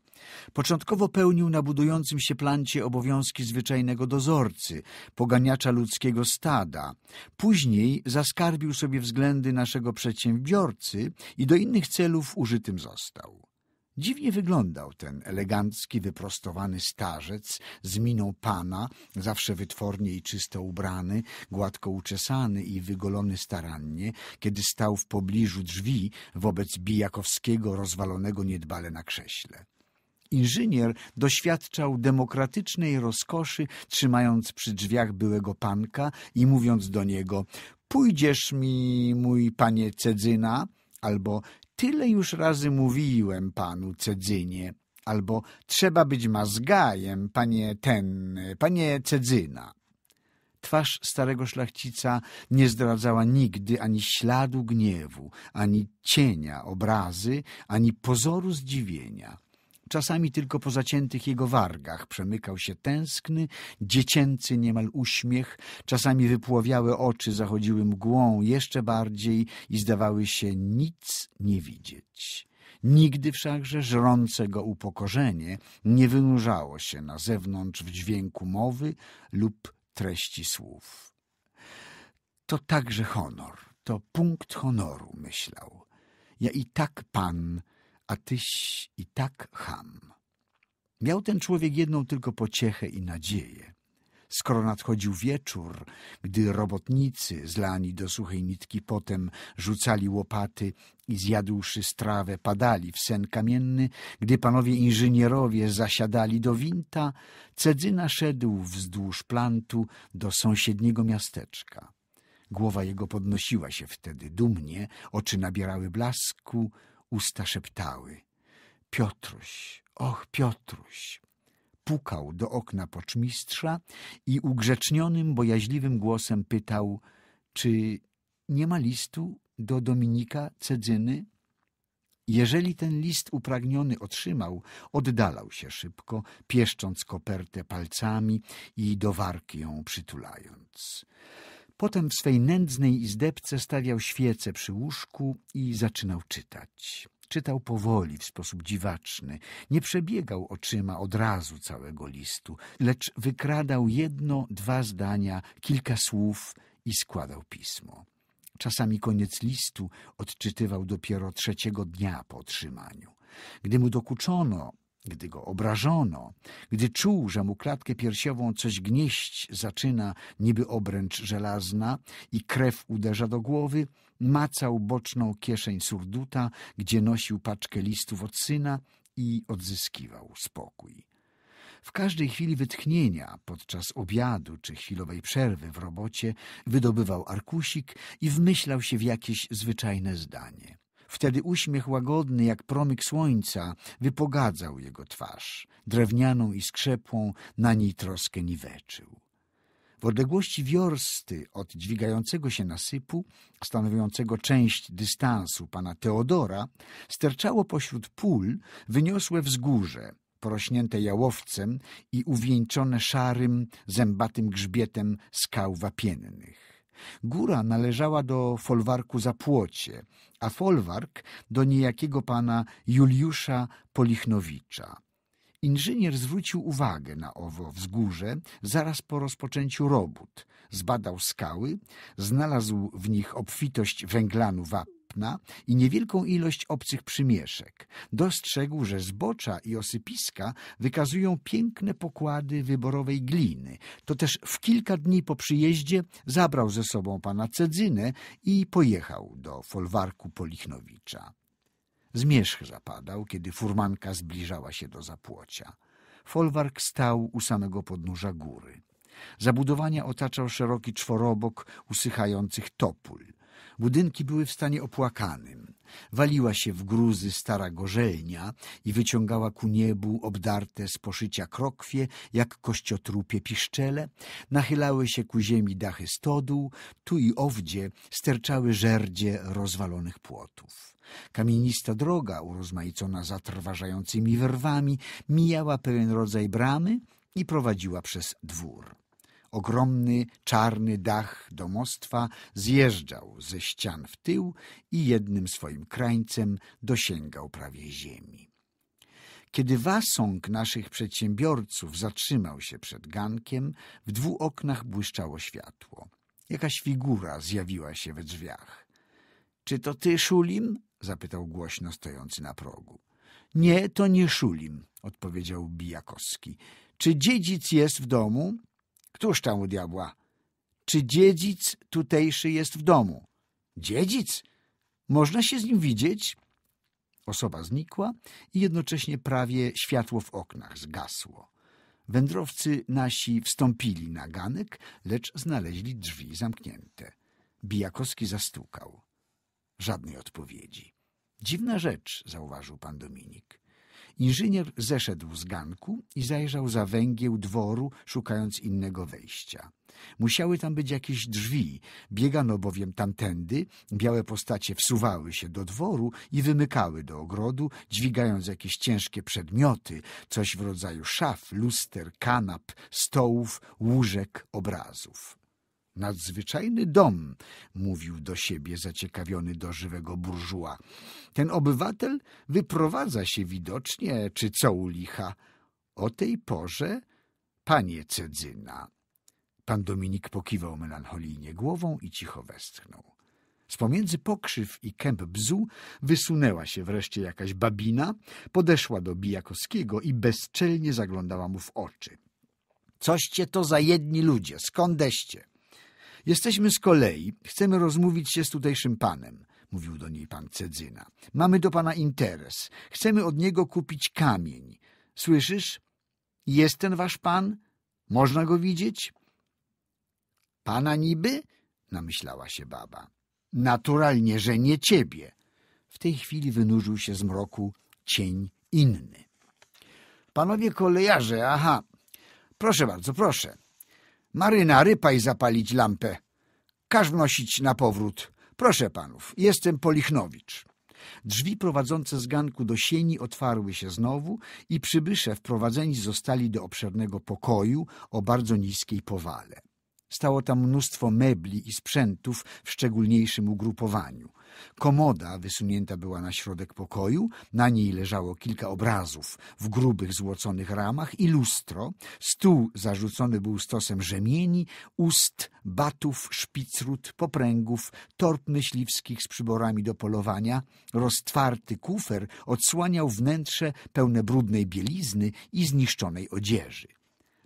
Początkowo pełnił na budującym się plancie obowiązki zwyczajnego dozorcy, poganiacza ludzkiego stada. Później zaskarbił sobie względy naszego przedsiębiorcy i do innych celów użytym został. Dziwnie wyglądał ten elegancki, wyprostowany starzec z miną pana, zawsze wytwornie i czysto ubrany, gładko uczesany i wygolony starannie, kiedy stał w pobliżu drzwi wobec Bijakowskiego rozwalonego niedbale na krześle. Inżynier doświadczał demokratycznej rozkoszy, trzymając przy drzwiach byłego panka i mówiąc do niego – pójdziesz mi, mój panie Cedzyna, albo tyle już razy mówiłem panu Cedzynie, albo trzeba być mazgajem, panie ten, panie Cedzyna. Twarz starego szlachcica nie zdradzała nigdy ani śladu gniewu, ani cienia obrazy, ani pozoru zdziwienia. Czasami tylko po zaciętych jego wargach przemykał się tęskny, dziecięcy niemal uśmiech, czasami wypłowiałe oczy zachodziły mgłą jeszcze bardziej i zdawały się nic nie widzieć. Nigdy wszakże żrące go upokorzenie nie wynurzało się na zewnątrz w dźwięku mowy lub treści słów. To także honor, to punkt honoru, myślał. Ja i tak pan a tyś i tak ham. Miał ten człowiek jedną tylko pociechę i nadzieję. Skoro nadchodził wieczór, gdy robotnicy, zlani do suchej nitki potem, rzucali łopaty i zjadłszy strawę, padali w sen kamienny, gdy panowie inżynierowie zasiadali do winta, Cedzyna szedł wzdłuż plantu do sąsiedniego miasteczka. Głowa jego podnosiła się wtedy dumnie, oczy nabierały blasku, usta szeptały. Piotruś, och Piotruś. Pukał do okna poczmistrza i ugrzecznionym, bojaźliwym głosem pytał, czy nie ma listu do Dominika Cedzyny? Jeżeli ten list upragniony otrzymał, oddalał się szybko, pieszcząc kopertę palcami i do warki ją przytulając. Potem w swej nędznej izdebce stawiał świecę przy łóżku i zaczynał czytać. Czytał powoli, w sposób dziwaczny. Nie przebiegał oczyma od razu całego listu, lecz wykradał jedno, dwa zdania, kilka słów i składał pismo. Czasami koniec listu odczytywał dopiero trzeciego dnia po otrzymaniu. Gdy mu dokuczono, gdy go obrażono, gdy czuł, że mu klatkę piersiową coś gnieść zaczyna niby obręcz żelazna i krew uderza do głowy, macał boczną kieszeń surduta, gdzie nosił paczkę listów od syna i odzyskiwał spokój. W każdej chwili wytchnienia, podczas obiadu czy chwilowej przerwy w robocie, wydobywał arkusik i wmyślał się w jakieś zwyczajne zdanie. Wtedy uśmiech łagodny, jak promyk słońca, wypogadzał jego twarz, drewnianą i skrzepłą, na niej troskę niweczył. W odległości wiorsty od dźwigającego się nasypu, stanowiącego część dystansu pana Teodora, sterczało pośród pól wyniosłe wzgórze, porośnięte jałowcem i uwieńczone szarym, zębatym grzbietem skał wapiennych. Góra należała do folwarku Zapłocie, a folwark do niejakiego pana Juliusza Polichnowicza. Inżynier zwrócił uwagę na owo wzgórze zaraz po rozpoczęciu robót. Zbadał skały, znalazł w nich obfitość węglanu wapna, i niewielką ilość obcych przymieszek. Dostrzegł, że zbocza i osypiska wykazują piękne pokłady wyborowej gliny. To też w kilka dni po przyjeździe zabrał ze sobą pana Cedzynę i pojechał do folwarku Polichnowicza. Zmierzch zapadał, kiedy furmanka zbliżała się do zapłocia. Folwark stał u samego podnóża góry. Zabudowania otaczał szeroki czworobok usychających topól. Budynki były w stanie opłakanym. Waliła się w gruzy stara gorzelnia i wyciągała ku niebu obdarte z poszycia krokwie, jak kościotrupie piszczele. Nachylały się ku ziemi dachy stodół, tu i owdzie sterczały żerdzie rozwalonych płotów. Kamienista droga, urozmaicona zatrważającymi wyrwami, mijała pewien rodzaj bramy i prowadziła przez dwór. Ogromny, czarny dach domostwa zjeżdżał ze ścian w tył i jednym swoim krańcem dosięgał prawie ziemi. Kiedy wasąg naszych przedsiębiorców zatrzymał się przed gankiem, w dwóch oknach błyszczało światło. Jakaś figura zjawiła się we drzwiach. — Czy to ty, Szulim? — zapytał głośno stojący na progu. — Nie, to nie Szulim — odpowiedział Bijakowski. — Czy dziedzic jest w domu? Któż tam u diabła? Czy dziedzic tutejszy jest w domu? Dziedzic? Można się z nim widzieć? Osoba znikła i jednocześnie prawie światło w oknach zgasło. Wędrowcy nasi wstąpili na ganek, lecz znaleźli drzwi zamknięte. Bijakowski zastukał. Żadnej odpowiedzi. Dziwna rzecz, zauważył pan Dominik. Inżynier zeszedł z ganku i zajrzał za węgieł dworu, szukając innego wejścia. Musiały tam być jakieś drzwi, biegano bowiem tamtędy, białe postacie wsuwały się do dworu i wymykały do ogrodu, dźwigając jakieś ciężkie przedmioty, coś w rodzaju szaf, luster, kanap, stołów, łóżek, obrazów. Nadzwyczajny dom, mówił do siebie zaciekawiony do żywego burżuła. Ten obywatel wyprowadza się widocznie, czy co u licha. O tej porze, panie Cedzyna. Pan Dominik pokiwał melancholijnie głową i cicho westchnął. Z pomiędzy pokrzyw i kęp bzu wysunęła się wreszcie jakaś babina, podeszła do Bijakowskiego i bezczelnie zaglądała mu w oczy. — Coście to za jedni ludzie, skądeście? Jesteśmy z kolei, chcemy rozmówić się z tutejszym panem, mówił do niej pan Cedzyna. Mamy do pana interes, chcemy od niego kupić kamień. Słyszysz? Jest ten wasz pan? Można go widzieć? Pana niby? namyślała się baba. Naturalnie, że nie ciebie. W tej chwili wynurzył się z mroku cień inny. Panowie kolejarze, aha. Proszę bardzo, proszę. Maryna, rypaj zapalić lampę. Każ wnosić na powrót. Proszę panów, jestem Polichnowicz. Drzwi prowadzące z ganku do sieni otwarły się znowu i przybysze wprowadzeni zostali do obszernego pokoju o bardzo niskiej powale. Stało tam mnóstwo mebli i sprzętów w szczególniejszym ugrupowaniu. Komoda wysunięta była na środek pokoju, na niej leżało kilka obrazów w grubych złoconych ramach i lustro. Stół zarzucony był stosem rzemieni, ust, batów, szpicrut, popręgów, torp myśliwskich z przyborami do polowania. Roztwarty kufer odsłaniał wnętrze pełne brudnej bielizny i zniszczonej odzieży.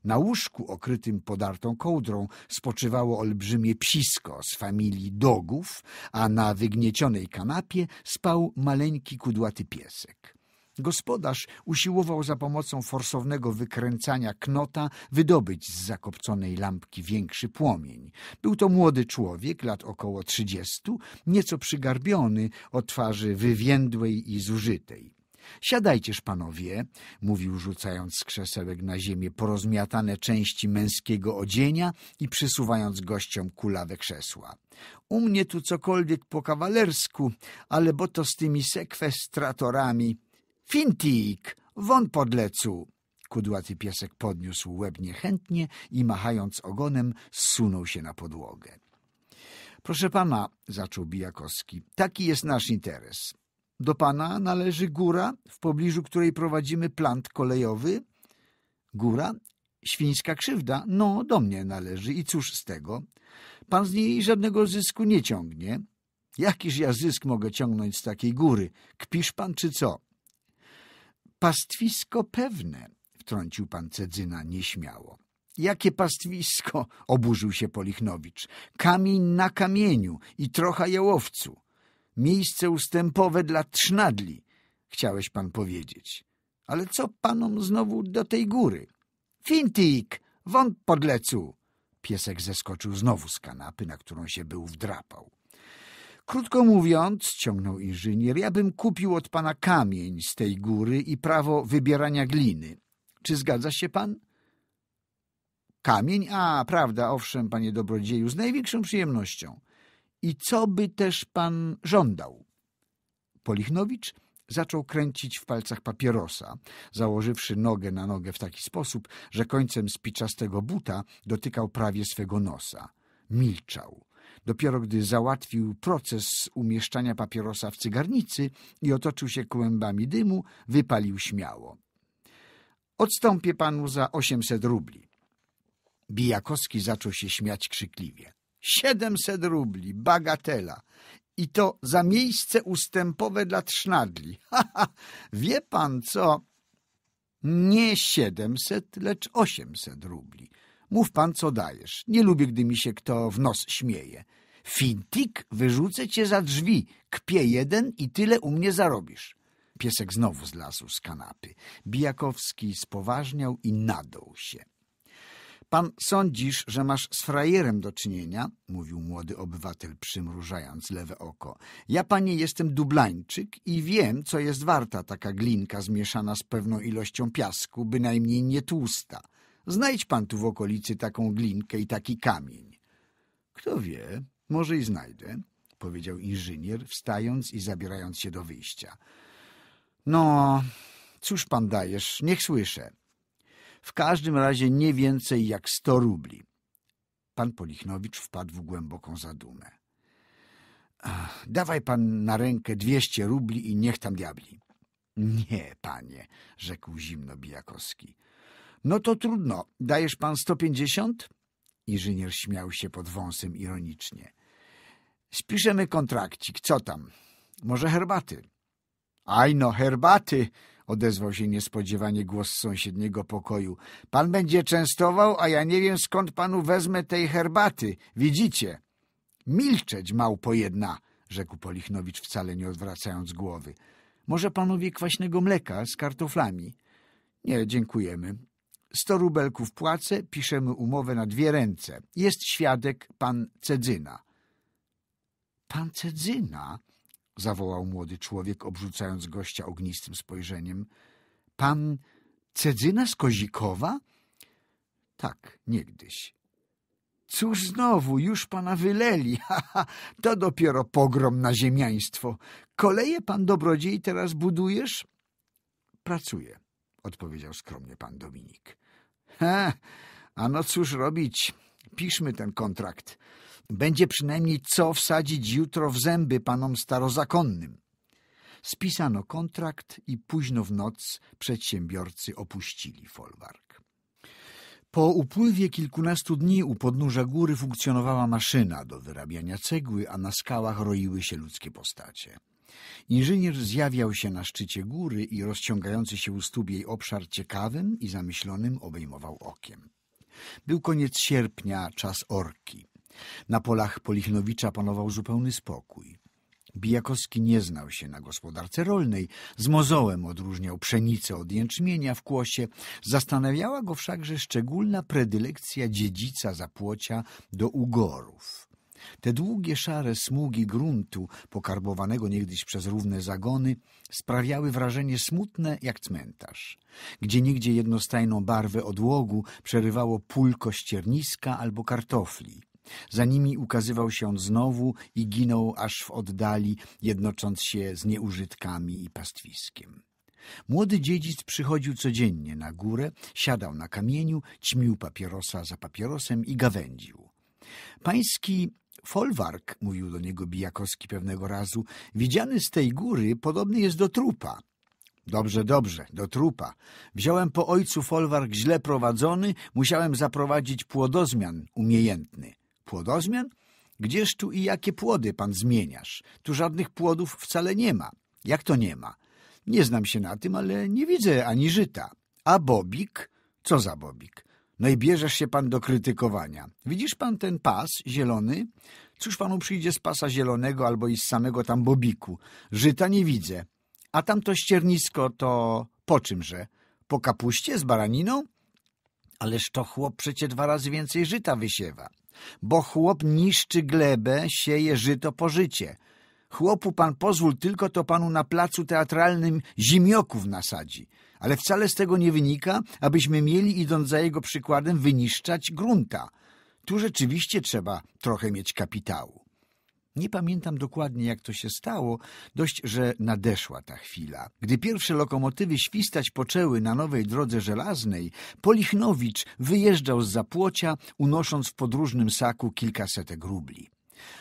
Na łóżku okrytym podartą kołdrą spoczywało olbrzymie psisko z familii dogów, a na wygniecionej kanapie spał maleńki kudłaty piesek. Gospodarz usiłował za pomocą forsownego wykręcania knota wydobyć z zakopconej lampki większy płomień. Był to młody człowiek, lat około trzydziestu, nieco przygarbiony, o twarzy wywiędłej i zużytej. Siadajcież panowie, mówił rzucając z krzesełek na ziemię porozmiatane części męskiego odzienia i przysuwając gościom kulawe krzesła. U mnie tu cokolwiek po kawalersku, ale bo to z tymi sekwestratorami. Fintik, won podlecu! Kudłaty piesek podniósł łeb niechętnie i machając ogonem zsunął się na podłogę. Proszę pana, zaczął Bijakowski, taki jest nasz interes. Do Pana należy góra, w pobliżu której prowadzimy plant kolejowy. Góra? Świńska krzywda? No, do mnie należy i cóż z tego? Pan z niej żadnego zysku nie ciągnie. Jakiż ja zysk mogę ciągnąć z takiej góry? Kpisz pan czy co? Pastwisko pewne, wtrącił pan Cedzyna nieśmiało. Jakie pastwisko? oburzył się Polichnowicz. Kamień na kamieniu i trocha jałowcu miejsce ustępowe dla trznadli, chciałeś pan powiedzieć. Ale co panom znowu do tej góry? Fintik, wąt podlecu! Piesek zeskoczył znowu z kanapy, na którą się był wdrapał. Krótko mówiąc, ciągnął inżynier, ja bym kupił od pana kamień z tej góry i prawo wybierania gliny. Czy zgadza się pan? Kamień? A, prawda, owszem, panie dobrodzieju, z największą przyjemnością i co by też pan żądał? Polichnowicz zaczął kręcić w palcach papierosa, założywszy nogę na nogę w taki sposób, że końcem spiczastego buta dotykał prawie swego nosa. Milczał. Dopiero gdy załatwił proces umieszczania papierosa w cygarnicy i otoczył się kłębami dymu, wypalił śmiało. Odstąpię panu za osiemset rubli. Bijakowski zaczął się śmiać krzykliwie. 700 rubli, bagatela. I to za miejsce ustępowe dla trznadli. Ha, ha, wie pan co? Nie 700, lecz 800 rubli. Mów pan, co dajesz. Nie lubię, gdy mi się kto w nos śmieje. Fintik, wyrzucę cię za drzwi. Kpie jeden i tyle u mnie zarobisz. Piesek znowu zlazł z kanapy. Bijakowski spoważniał i nadął się. Pan sądzisz, że masz z frajerem do czynienia? mówił młody obywatel, przymrużając lewe oko. Ja, panie, jestem dublańczyk i wiem, co jest warta taka glinka zmieszana z pewną ilością piasku, bynajmniej nie tłusta. Znajdź pan tu w okolicy taką glinkę i taki kamień. Kto wie, może i znajdę, powiedział inżynier, wstając i zabierając się do wyjścia. No, cóż pan dajesz, niech słyszę w każdym razie nie więcej jak sto rubli. Pan Polichnowicz wpadł w głęboką zadumę. dawaj pan na rękę dwieście rubli i niech tam diabli. Nie, panie, rzekł zimno Bijakowski. No to trudno, dajesz pan sto pięćdziesiąt? Inżynier śmiał się pod wąsem ironicznie. Spiszemy kontrakcik, co tam? Może herbaty? Aj no, herbaty! odezwał się niespodziewanie głos z sąsiedniego pokoju. Pan będzie częstował, a ja nie wiem skąd panu wezmę tej herbaty. Widzicie? Milczeć, małpo jedna, rzekł Polichnowicz wcale nie odwracając głowy. Może panowie kwaśnego mleka z kartoflami? Nie, dziękujemy. Sto rubelków płacę, piszemy umowę na dwie ręce. Jest świadek pan Cedzyna. Pan Cedzyna? zawołał młody człowiek, obrzucając gościa ognistym spojrzeniem. Pan Cedzyna z Kozikowa? Tak, niegdyś. Cóż znowu, już pana wyleli, ha, ha, to dopiero pogrom na ziemiaństwo. Koleje pan dobrodziej teraz budujesz? Pracuję, odpowiedział skromnie pan Dominik. Ha, a no cóż robić, piszmy ten kontrakt. Będzie przynajmniej co wsadzić jutro w zęby panom starozakonnym. Spisano kontrakt i późno w noc przedsiębiorcy opuścili folwark. Po upływie kilkunastu dni u podnóża góry funkcjonowała maszyna do wyrabiania cegły, a na skałach roiły się ludzkie postacie. Inżynier zjawiał się na szczycie góry i rozciągający się u stóp jej obszar ciekawym i zamyślonym obejmował okiem. Był koniec sierpnia, czas orki. Na polach Polichnowicza panował zupełny spokój. Bijakowski nie znał się na gospodarce rolnej, z mozołem odróżniał pszenicę od jęczmienia w kłosie. Zastanawiała go wszakże szczególna predylekcja dziedzica zapłocia do ugorów. Te długie szare smugi gruntu, pokarbowanego niegdyś przez równe zagony, sprawiały wrażenie smutne jak cmentarz. Gdzie niegdzie jednostajną barwę odłogu przerywało pulko ścierniska albo kartofli. Za nimi ukazywał się on znowu i ginął aż w oddali, jednocząc się z nieużytkami i pastwiskiem. Młody dziedzic przychodził codziennie na górę, siadał na kamieniu, ćmił papierosa za papierosem i gawędził. Pański folwark, mówił do niego Bijakowski pewnego razu, widziany z tej góry podobny jest do trupa. Dobrze, dobrze, do trupa. Wziąłem po ojcu folwark źle prowadzony, musiałem zaprowadzić płodozmian umiejętny. Płodozmian? Gdzież tu i jakie płody pan zmieniasz? Tu żadnych płodów wcale nie ma. Jak to nie ma? Nie znam się na tym, ale nie widzę ani żyta. A Bobik? Co za Bobik? No i bierzesz się pan do krytykowania. Widzisz pan ten pas zielony? Cóż panu przyjdzie z pasa zielonego albo i z samego tam Bobiku? Żyta nie widzę. A tamto ściernisko to po czymże? Po kapuście z baraniną? Ależ to chłop przecie dwa razy więcej żyta wysiewa bo chłop niszczy glebę, sieje żyto życie. Chłopu pan pozwól, tylko to panu na placu teatralnym zimioków nasadzi. Ale wcale z tego nie wynika, abyśmy mieli, idąc za jego przykładem, wyniszczać grunta. Tu rzeczywiście trzeba trochę mieć kapitału. Nie pamiętam dokładnie, jak to się stało, dość, że nadeszła ta chwila. Gdy pierwsze lokomotywy świstać poczęły na nowej drodze żelaznej, Polichnowicz wyjeżdżał z zapłocia, unosząc w podróżnym saku kilkasetek rubli.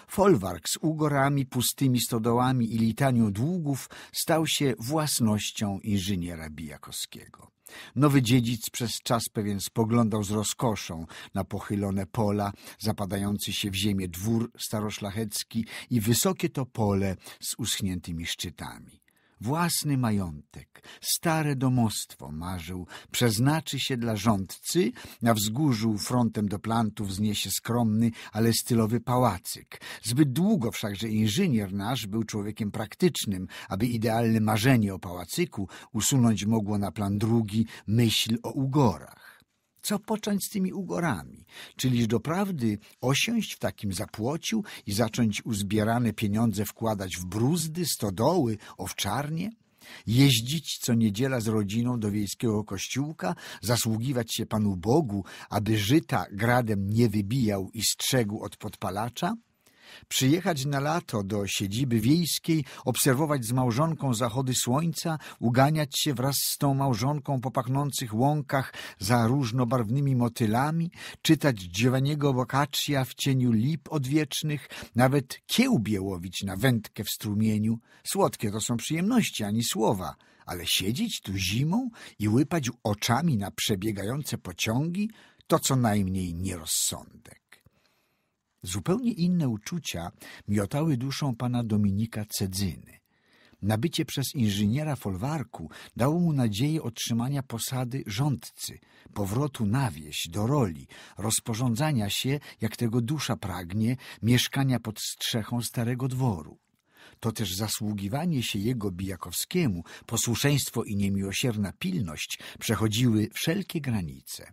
Folwark z ugorami, pustymi stodołami i litanią długów stał się własnością inżyniera Bijakowskiego. Nowy dziedzic przez czas pewien spoglądał z rozkoszą na pochylone pola, zapadający się w ziemię dwór staroszlachecki i wysokie to pole z uschniętymi szczytami. Własny majątek, stare domostwo marzył, przeznaczy się dla rządcy, na wzgórzu frontem do plantów zniesie skromny, ale stylowy pałacyk. Zbyt długo wszakże inżynier nasz był człowiekiem praktycznym, aby idealne marzenie o pałacyku usunąć mogło na plan drugi myśl o ugorach co począć z tymi ugorami? Czyliż doprawdy osiąść w takim zapłociu i zacząć uzbierane pieniądze wkładać w bruzdy, stodoły, owczarnie? Jeździć co niedziela z rodziną do wiejskiego kościółka, zasługiwać się Panu Bogu, aby żyta gradem nie wybijał i strzegł od podpalacza? przyjechać na lato do siedziby wiejskiej, obserwować z małżonką zachody słońca, uganiać się wraz z tą małżonką po pachnących łąkach za różnobarwnymi motylami, czytać dziewaniego wakaccia w cieniu lip odwiecznych, nawet kiełbie łowić na wędkę w strumieniu. Słodkie to są przyjemności, ani słowa. Ale siedzieć tu zimą i łypać oczami na przebiegające pociągi to co najmniej nierozsądek. Zupełnie inne uczucia miotały duszą pana Dominika Cedzyny. Nabycie przez inżyniera folwarku dało mu nadzieję otrzymania posady rządcy, powrotu na wieś, do roli, rozporządzania się, jak tego dusza pragnie, mieszkania pod strzechą starego dworu. To też zasługiwanie się jego Bijakowskiemu, posłuszeństwo i niemiłosierna pilność przechodziły wszelkie granice.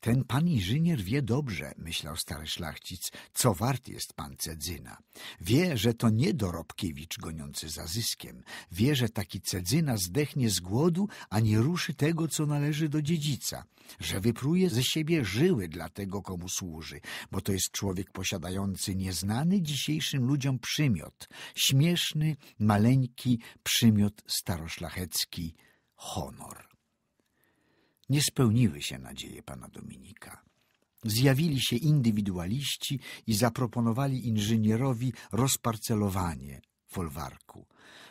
Ten pan inżynier wie dobrze, myślał stary szlachcic, co wart jest pan Cedzyna. Wie, że to nie dorobkiewicz goniący za zyskiem. Wie, że taki Cedzyna zdechnie z głodu, a nie ruszy tego, co należy do dziedzica. Że wypruje ze siebie żyły dla tego, komu służy, bo to jest człowiek posiadający nieznany dzisiejszym ludziom przymiot. Śmieszny, maleńki przymiot staroszlachecki – honor. Nie spełniły się nadzieje pana Dominika. Zjawili się indywidualiści i zaproponowali inżynierowi rozparcelowanie folwarku.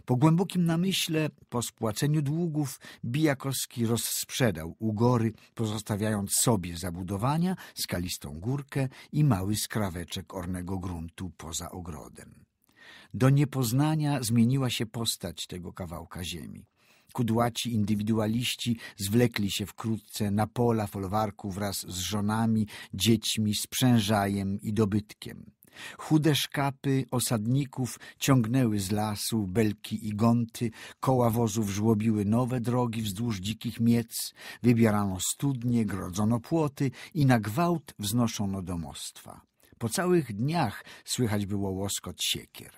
Po głębokim namyśle, po spłaceniu długów, Bijakowski rozsprzedał ugory, pozostawiając sobie zabudowania, skalistą górkę i mały skraweczek ornego gruntu poza ogrodem. Do niepoznania zmieniła się postać tego kawałka ziemi kudłaci indywidualiści zwlekli się wkrótce na pola folwarku wraz z żonami, dziećmi, sprzężajem i dobytkiem. Chude szkapy osadników ciągnęły z lasu belki i gąty, koła wozów żłobiły nowe drogi wzdłuż dzikich miec, wybierano studnie, grodzono płoty i na gwałt wznoszono domostwa. Po całych dniach słychać było łoskot siekier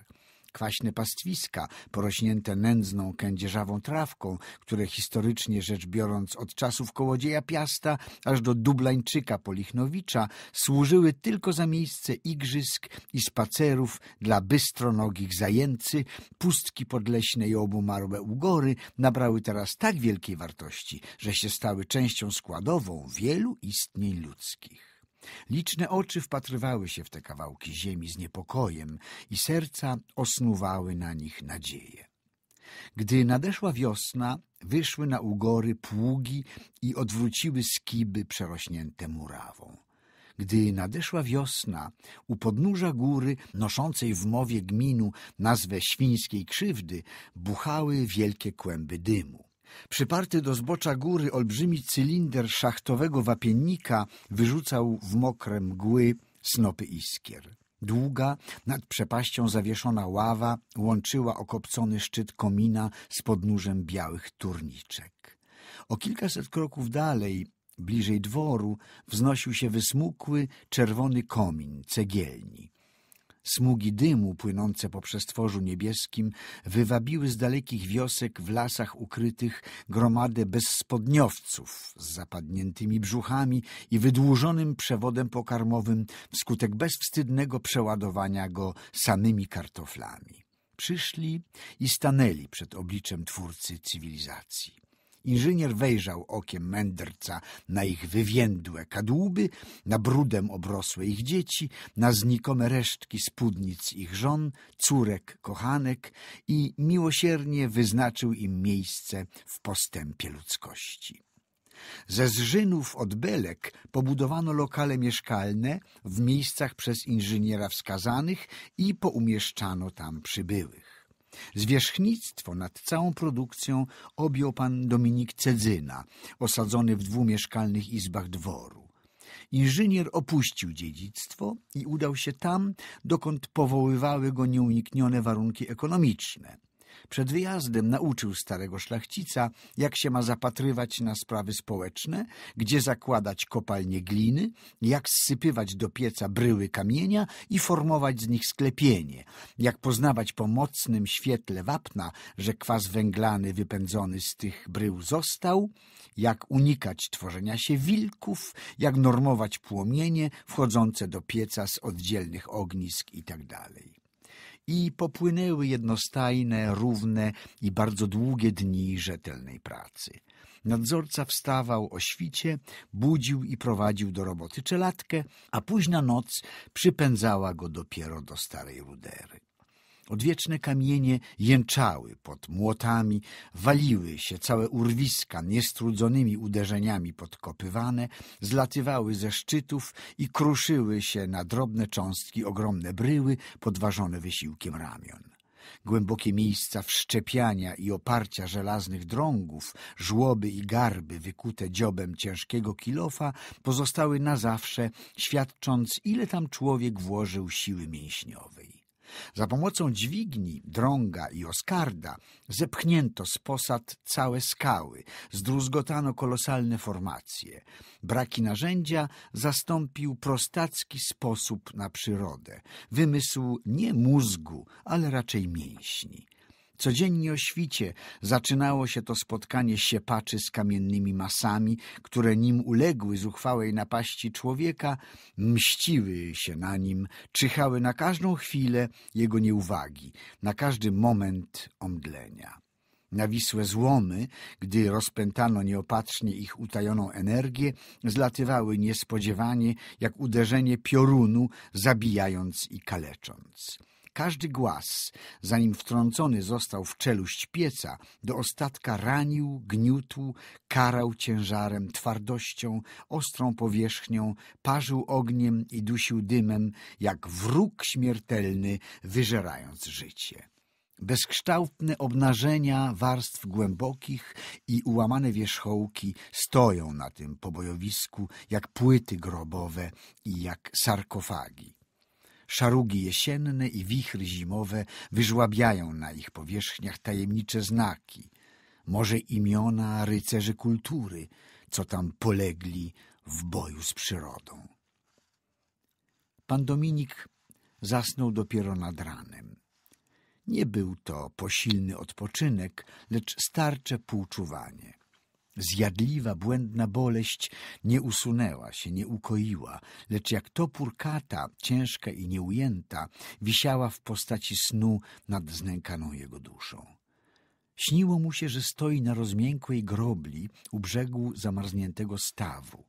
kwaśne pastwiska, porośnięte nędzną kędzierzawą trawką, które historycznie rzecz biorąc od czasów kołodzieja Piasta aż do Dublańczyka Polichnowicza służyły tylko za miejsce igrzysk i spacerów dla bystronogich zajęcy, pustki podleśne i obumarłe ugory nabrały teraz tak wielkiej wartości, że się stały częścią składową wielu istnień ludzkich. Liczne oczy wpatrywały się w te kawałki ziemi z niepokojem i serca osnuwały na nich nadzieje. Gdy nadeszła wiosna, wyszły na ugory pługi i odwróciły skiby przerośnięte murawą. Gdy nadeszła wiosna, u podnóża góry, noszącej w mowie gminu nazwę świńskiej krzywdy, buchały wielkie kłęby dymu. Przyparty do zbocza góry olbrzymi cylinder szachtowego wapiennika wyrzucał w mokre mgły snopy iskier. Długa, nad przepaścią zawieszona ława łączyła okopcony szczyt komina z podnóżem białych turniczek. O kilkaset kroków dalej, bliżej dworu, wznosił się wysmukły, czerwony komin cegielni. Smugi dymu płynące po przestworzu niebieskim wywabiły z dalekich wiosek w lasach ukrytych gromadę bezspodniowców z zapadniętymi brzuchami i wydłużonym przewodem pokarmowym wskutek bezwstydnego przeładowania go samymi kartoflami. Przyszli i stanęli przed obliczem twórcy cywilizacji. Inżynier wejrzał okiem mędrca na ich wywiędłe kadłuby, na brudem obrosłe ich dzieci, na znikome resztki spódnic ich żon, córek, kochanek i miłosiernie wyznaczył im miejsce w postępie ludzkości. Ze zżynów od belek pobudowano lokale mieszkalne w miejscach przez inżyniera wskazanych i poumieszczano tam przybyłych. Zwierzchnictwo nad całą produkcją objął pan Dominik Cedzyna, osadzony w dwumieszkalnych izbach dworu. Inżynier opuścił dziedzictwo i udał się tam, dokąd powoływały go nieuniknione warunki ekonomiczne – przed wyjazdem nauczył starego szlachcica, jak się ma zapatrywać na sprawy społeczne, gdzie zakładać kopalnie gliny, jak sypywać do pieca bryły kamienia i formować z nich sklepienie, jak poznawać po mocnym świetle wapna, że kwas węglany wypędzony z tych brył został, jak unikać tworzenia się wilków, jak normować płomienie wchodzące do pieca z oddzielnych ognisk itd. Tak i popłynęły jednostajne, równe i bardzo długie dni rzetelnej pracy. Nadzorca wstawał o świcie, budził i prowadził do roboty czelatkę, a późna noc przypędzała go dopiero do starej rudery. Odwieczne kamienie jęczały pod młotami, waliły się całe urwiska niestrudzonymi uderzeniami podkopywane, zlatywały ze szczytów i kruszyły się na drobne cząstki ogromne bryły podważone wysiłkiem ramion. Głębokie miejsca wszczepiania i oparcia żelaznych drągów, żłoby i garby wykute dziobem ciężkiego kilofa pozostały na zawsze, świadcząc ile tam człowiek włożył siły mięśniowej. Za pomocą dźwigni, drąga i oskarda zepchnięto z posad całe skały, zdruzgotano kolosalne formacje. Braki narzędzia zastąpił prostacki sposób na przyrodę, wymysł nie mózgu, ale raczej mięśni. Codziennie o świcie zaczynało się to spotkanie siepaczy z kamiennymi masami, które nim uległy zuchwałej napaści człowieka, mściły się na nim, czyhały na każdą chwilę jego nieuwagi, na każdy moment omdlenia. Nawisłe złomy, gdy rozpętano nieopatrznie ich utajoną energię, zlatywały niespodziewanie jak uderzenie piorunu, zabijając i kalecząc. Każdy głaz, zanim wtrącony został w czeluść pieca, do ostatka ranił, gniótł, karał ciężarem, twardością, ostrą powierzchnią, parzył ogniem i dusił dymem, jak wróg śmiertelny, wyżerając życie. Bezkształtne obnażenia warstw głębokich i ułamane wierzchołki stoją na tym pobojowisku jak płyty grobowe i jak sarkofagi. Szarugi jesienne i wichry zimowe wyżłabiają na ich powierzchniach tajemnicze znaki, może imiona rycerzy kultury, co tam polegli w boju z przyrodą. Pan Dominik zasnął dopiero nad ranem. Nie był to posilny odpoczynek, lecz starcze półczuwanie. Zjadliwa, błędna boleść nie usunęła się, nie ukoiła, lecz jak topór kata, ciężka i nieujęta, wisiała w postaci snu nad znękaną jego duszą. Śniło mu się, że stoi na rozmiękłej grobli u brzegu zamarzniętego stawu.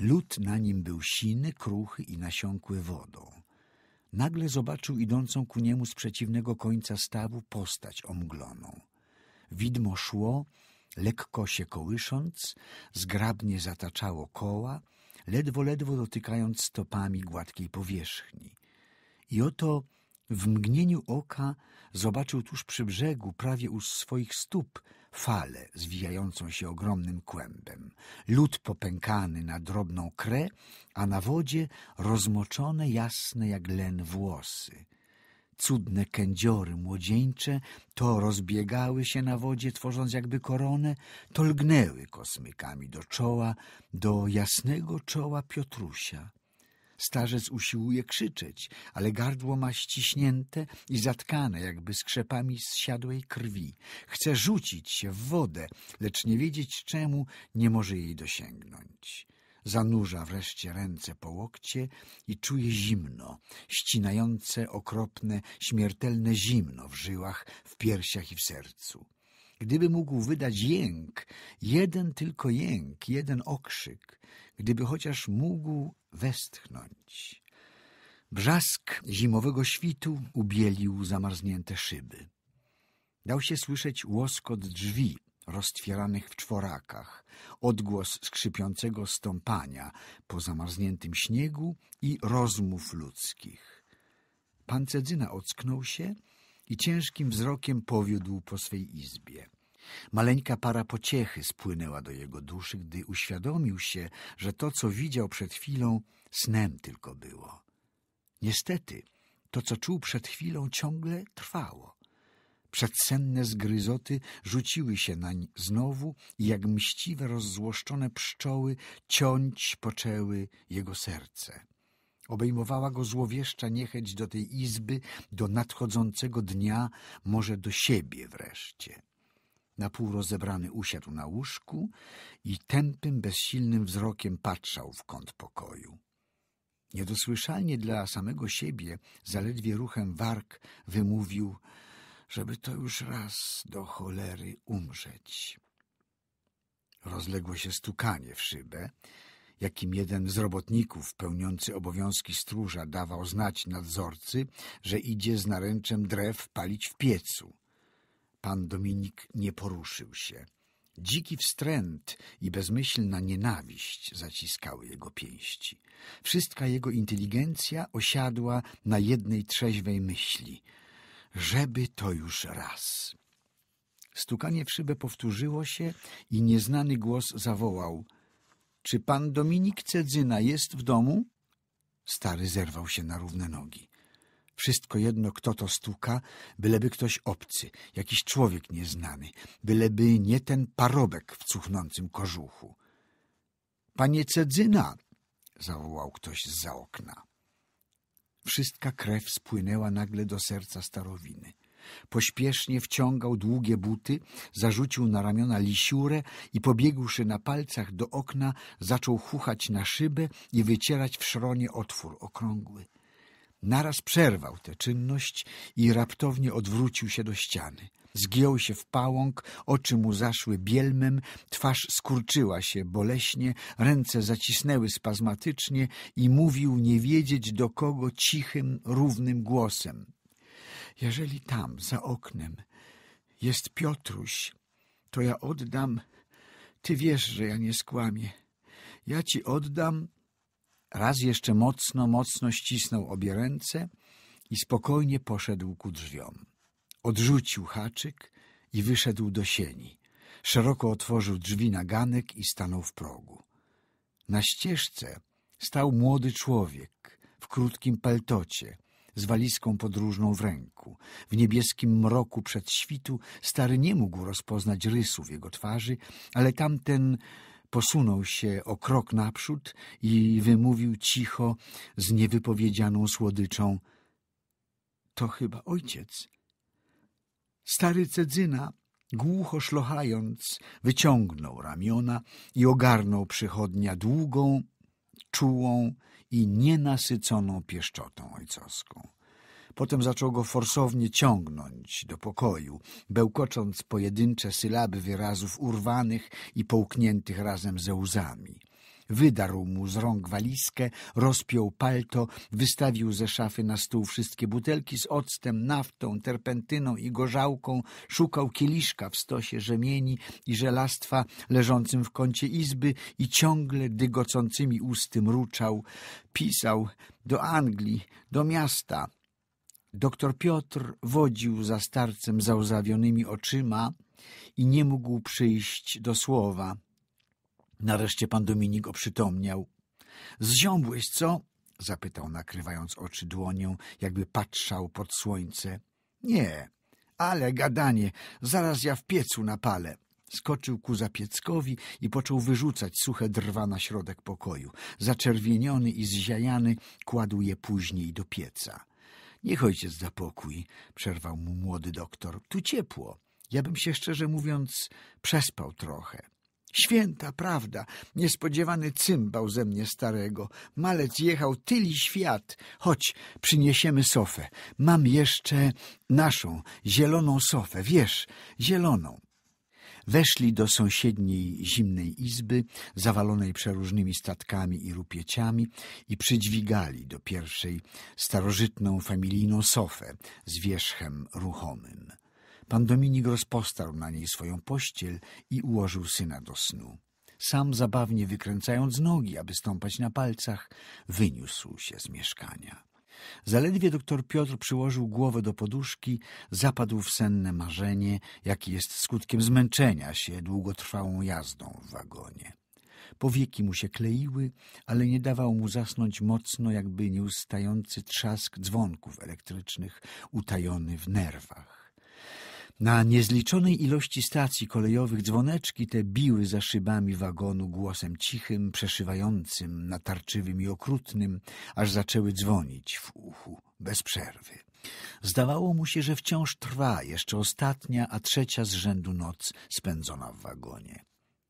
Lód na nim był siny, kruchy i nasiąkły wodą. Nagle zobaczył idącą ku niemu z przeciwnego końca stawu postać omgloną. Widmo szło, lekko się kołysząc, zgrabnie zataczało koła, ledwo, ledwo dotykając stopami gładkiej powierzchni. I oto w mgnieniu oka zobaczył tuż przy brzegu, prawie u swoich stóp, falę zwijającą się ogromnym kłębem, lód popękany na drobną krę, a na wodzie rozmoczone jasne jak len włosy – Cudne kędziory młodzieńcze to rozbiegały się na wodzie, tworząc jakby koronę, to lgnęły kosmykami do czoła, do jasnego czoła Piotrusia. Starzec usiłuje krzyczeć, ale gardło ma ściśnięte i zatkane jakby skrzepami zsiadłej krwi. Chce rzucić się w wodę, lecz nie wiedzieć czemu nie może jej dosięgnąć. Zanurza wreszcie ręce po łokcie i czuje zimno, ścinające, okropne, śmiertelne zimno w żyłach, w piersiach i w sercu. Gdyby mógł wydać jęk, jeden tylko jęk, jeden okrzyk, gdyby chociaż mógł westchnąć. Brzask zimowego świtu ubielił zamarznięte szyby. Dał się słyszeć łoskot drzwi, roztwieranych w czworakach, odgłos skrzypiącego stąpania po zamarzniętym śniegu i rozmów ludzkich. Pan Cedzyna ocknął się i ciężkim wzrokiem powiódł po swej izbie. Maleńka para pociechy spłynęła do jego duszy, gdy uświadomił się, że to, co widział przed chwilą, snem tylko było. Niestety, to, co czuł przed chwilą, ciągle trwało. Przedsenne zgryzoty rzuciły się nań znowu i jak mściwe, rozzłoszczone pszczoły ciąć poczęły jego serce. Obejmowała go złowieszcza niechęć do tej izby, do nadchodzącego dnia, może do siebie wreszcie. Na pół rozebrany usiadł na łóżku i tępym, bezsilnym wzrokiem patrzał w kąt pokoju. Niedosłyszalnie dla samego siebie, zaledwie ruchem warg, wymówił – żeby to już raz do cholery umrzeć. Rozległo się stukanie w szybę, jakim jeden z robotników pełniący obowiązki stróża dawał znać nadzorcy, że idzie z naręczem drew palić w piecu. Pan Dominik nie poruszył się. Dziki wstręt i bezmyślna nienawiść zaciskały jego pięści. Wszystka jego inteligencja osiadła na jednej trzeźwej myśli – żeby to już raz. Stukanie w szybę powtórzyło się i nieznany głos zawołał. Czy pan Dominik Cedzyna jest w domu? Stary zerwał się na równe nogi. Wszystko jedno, kto to stuka, byleby ktoś obcy, jakiś człowiek nieznany, byleby nie ten parobek w cuchnącym kożuchu. — Panie Cedzyna! — zawołał ktoś z za okna. Wszystka krew spłynęła nagle do serca starowiny. Pośpiesznie wciągał długie buty, zarzucił na ramiona lisiurę i pobiegłszy na palcach do okna, zaczął chuchać na szybę i wycierać w szronie otwór okrągły. Naraz przerwał tę czynność i raptownie odwrócił się do ściany. Zgiął się w pałąk, oczy mu zaszły bielmem, twarz skurczyła się boleśnie, ręce zacisnęły spazmatycznie i mówił nie wiedzieć do kogo cichym, równym głosem. Jeżeli tam, za oknem, jest Piotruś, to ja oddam... Ty wiesz, że ja nie skłamię. Ja ci oddam... Raz jeszcze mocno, mocno ścisnął obie ręce i spokojnie poszedł ku drzwiom. Odrzucił haczyk i wyszedł do sieni. Szeroko otworzył drzwi na ganek i stanął w progu. Na ścieżce stał młody człowiek w krótkim peltocie, z walizką podróżną w ręku. W niebieskim mroku przed świtu stary nie mógł rozpoznać rysów jego twarzy, ale tamten posunął się o krok naprzód i wymówił cicho, z niewypowiedzianą słodyczą — To chyba ojciec — Stary Cedzyna, głucho szlochając, wyciągnął ramiona i ogarnął przychodnia długą, czułą i nienasyconą pieszczotą ojcowską. Potem zaczął go forsownie ciągnąć do pokoju, bełkocząc pojedyncze sylaby wyrazów urwanych i połkniętych razem ze łzami. Wydarł mu z rąk walizkę, rozpiął palto, wystawił ze szafy na stół wszystkie butelki z octem, naftą, terpentyną i gorzałką, szukał kieliszka w stosie rzemieni i żelastwa leżącym w kącie izby i ciągle dygocącymi usty mruczał. Pisał do Anglii, do miasta. Doktor Piotr wodził za starcem załzawionymi oczyma i nie mógł przyjść do słowa. Nareszcie pan Dominik oprzytomniał. Zziąbłeś, co? zapytał, nakrywając oczy dłonią, jakby patrzał pod słońce. Nie, ale gadanie, zaraz ja w piecu napalę. Skoczył ku zapieckowi i począł wyrzucać suche drwa na środek pokoju. Zaczerwieniony i zziajany kładł je później do pieca. Niech ojciec za pokój, przerwał mu młody doktor. Tu ciepło. Ja bym się szczerze mówiąc przespał trochę. Święta prawda, niespodziewany cymbał ze mnie starego. Malec jechał tyli świat. Chodź, przyniesiemy sofę. Mam jeszcze naszą, zieloną sofę, wiesz, zieloną. Weszli do sąsiedniej zimnej izby, zawalonej przeróżnymi statkami i rupieciami i przydźwigali do pierwszej starożytną familijną sofę z wierzchem ruchomym. Pan Dominik rozpostarł na niej swoją pościel i ułożył syna do snu. Sam zabawnie wykręcając nogi, aby stąpać na palcach, wyniósł się z mieszkania. Zaledwie doktor Piotr przyłożył głowę do poduszki, zapadł w senne marzenie, jakie jest skutkiem zmęczenia się długotrwałą jazdą w wagonie. Powieki mu się kleiły, ale nie dawał mu zasnąć mocno, jakby nieustający trzask dzwonków elektrycznych utajony w nerwach. Na niezliczonej ilości stacji kolejowych dzwoneczki te biły za szybami wagonu głosem cichym, przeszywającym, natarczywym i okrutnym, aż zaczęły dzwonić w uchu, bez przerwy. Zdawało mu się, że wciąż trwa jeszcze ostatnia, a trzecia z rzędu noc spędzona w wagonie.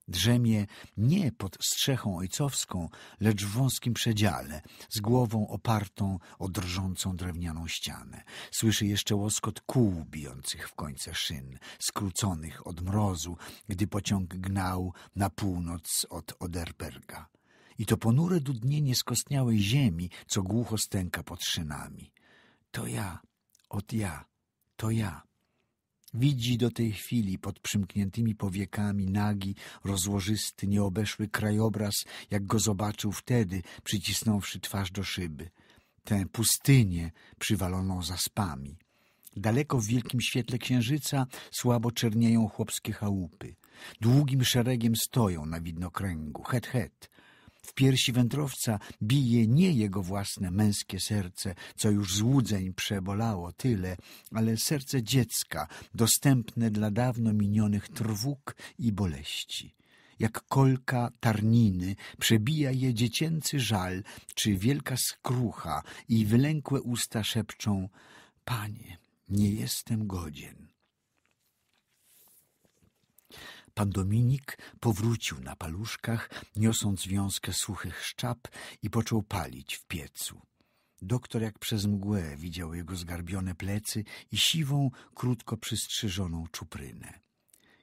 Drzemie nie pod strzechą ojcowską, lecz w wąskim przedziale, z głową opartą o drżącą drewnianą ścianę. Słyszy jeszcze łoskot kół bijących w końce szyn, skróconych od mrozu, gdy pociąg gnał na północ od Oderberga. I to ponure dudnienie skostniałej ziemi, co głucho stęka pod szynami. To ja, ot ja, to ja. Widzi do tej chwili pod przymkniętymi powiekami nagi, rozłożysty, nieobeszły krajobraz, jak go zobaczył wtedy, przycisnąwszy twarz do szyby. Tę pustynię przywaloną zaspami. Daleko w wielkim świetle księżyca słabo czernieją chłopskie chałupy. Długim szeregiem stoją na widnokręgu, het, het, w piersi wędrowca bije nie jego własne męskie serce, co już złudzeń przebolało tyle, ale serce dziecka, dostępne dla dawno minionych trwóg i boleści. Jak kolka tarniny przebija je dziecięcy żal, czy wielka skrucha i wylękłe usta szepczą – Panie, nie jestem godzien. Pan Dominik powrócił na paluszkach, niosąc wiązkę suchych szczap i począł palić w piecu. Doktor jak przez mgłę widział jego zgarbione plecy i siwą, krótko przystrzyżoną czuprynę.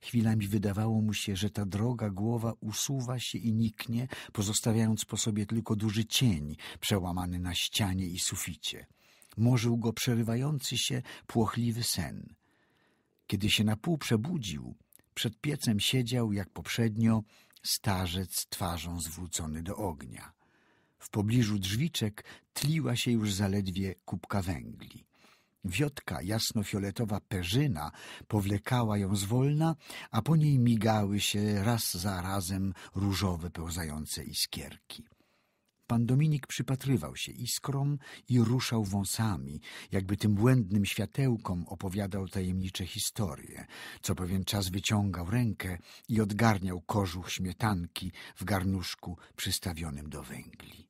Chwilami wydawało mu się, że ta droga głowa usuwa się i niknie, pozostawiając po sobie tylko duży cień przełamany na ścianie i suficie. Morzył go przerywający się, płochliwy sen. Kiedy się na pół przebudził, przed piecem siedział, jak poprzednio, starzec twarzą zwrócony do ognia. W pobliżu drzwiczek tliła się już zaledwie kubka węgli. Wiotka, jasnofioletowa perzyna, powlekała ją zwolna, a po niej migały się raz za razem różowe pełzające iskierki. Pan Dominik przypatrywał się iskrom i ruszał wąsami, jakby tym błędnym światełkom opowiadał tajemnicze historie. Co pewien czas wyciągał rękę i odgarniał kożuch śmietanki w garnuszku przystawionym do węgli.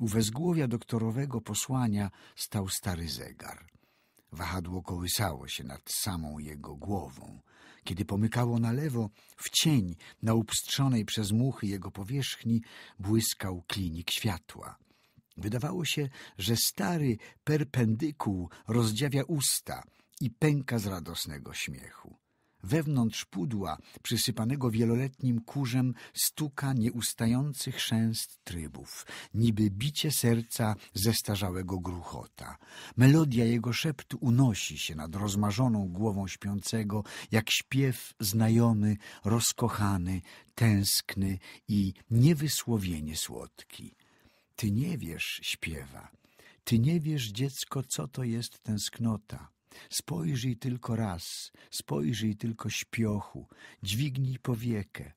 U wezgłowia doktorowego posłania stał stary zegar. Wahadło kołysało się nad samą jego głową – kiedy pomykało na lewo, w cień, na upstrzonej przez muchy jego powierzchni, błyskał klinik światła. Wydawało się, że stary perpendykuł rozdziawia usta i pęka z radosnego śmiechu. Wewnątrz pudła, przysypanego wieloletnim kurzem, stuka nieustających szęst trybów, niby bicie serca zestarzałego gruchota. Melodia jego szeptu unosi się nad rozmarzoną głową śpiącego, jak śpiew znajomy, rozkochany, tęskny i niewysłowienie słodki. Ty nie wiesz, śpiewa. Ty nie wiesz, dziecko, co to jest tęsknota. Spojrzyj tylko raz, spojrzyj tylko śpiochu, dźwignij powiekę.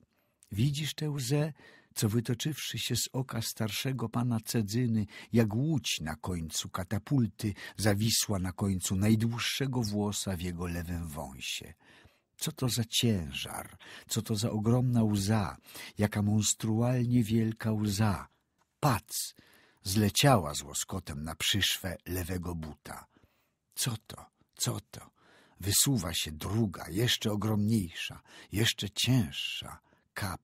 Widzisz tę łzę, co wytoczywszy się z oka starszego pana Cedzyny, jak łódź na końcu katapulty zawisła na końcu najdłuższego włosa w jego lewym wąsie. Co to za ciężar, co to za ogromna łza, jaka monstrualnie wielka łza. Pac! Zleciała z łoskotem na przyszwę lewego buta. Co to? Co to? Wysuwa się druga, jeszcze ogromniejsza, jeszcze cięższa. Kap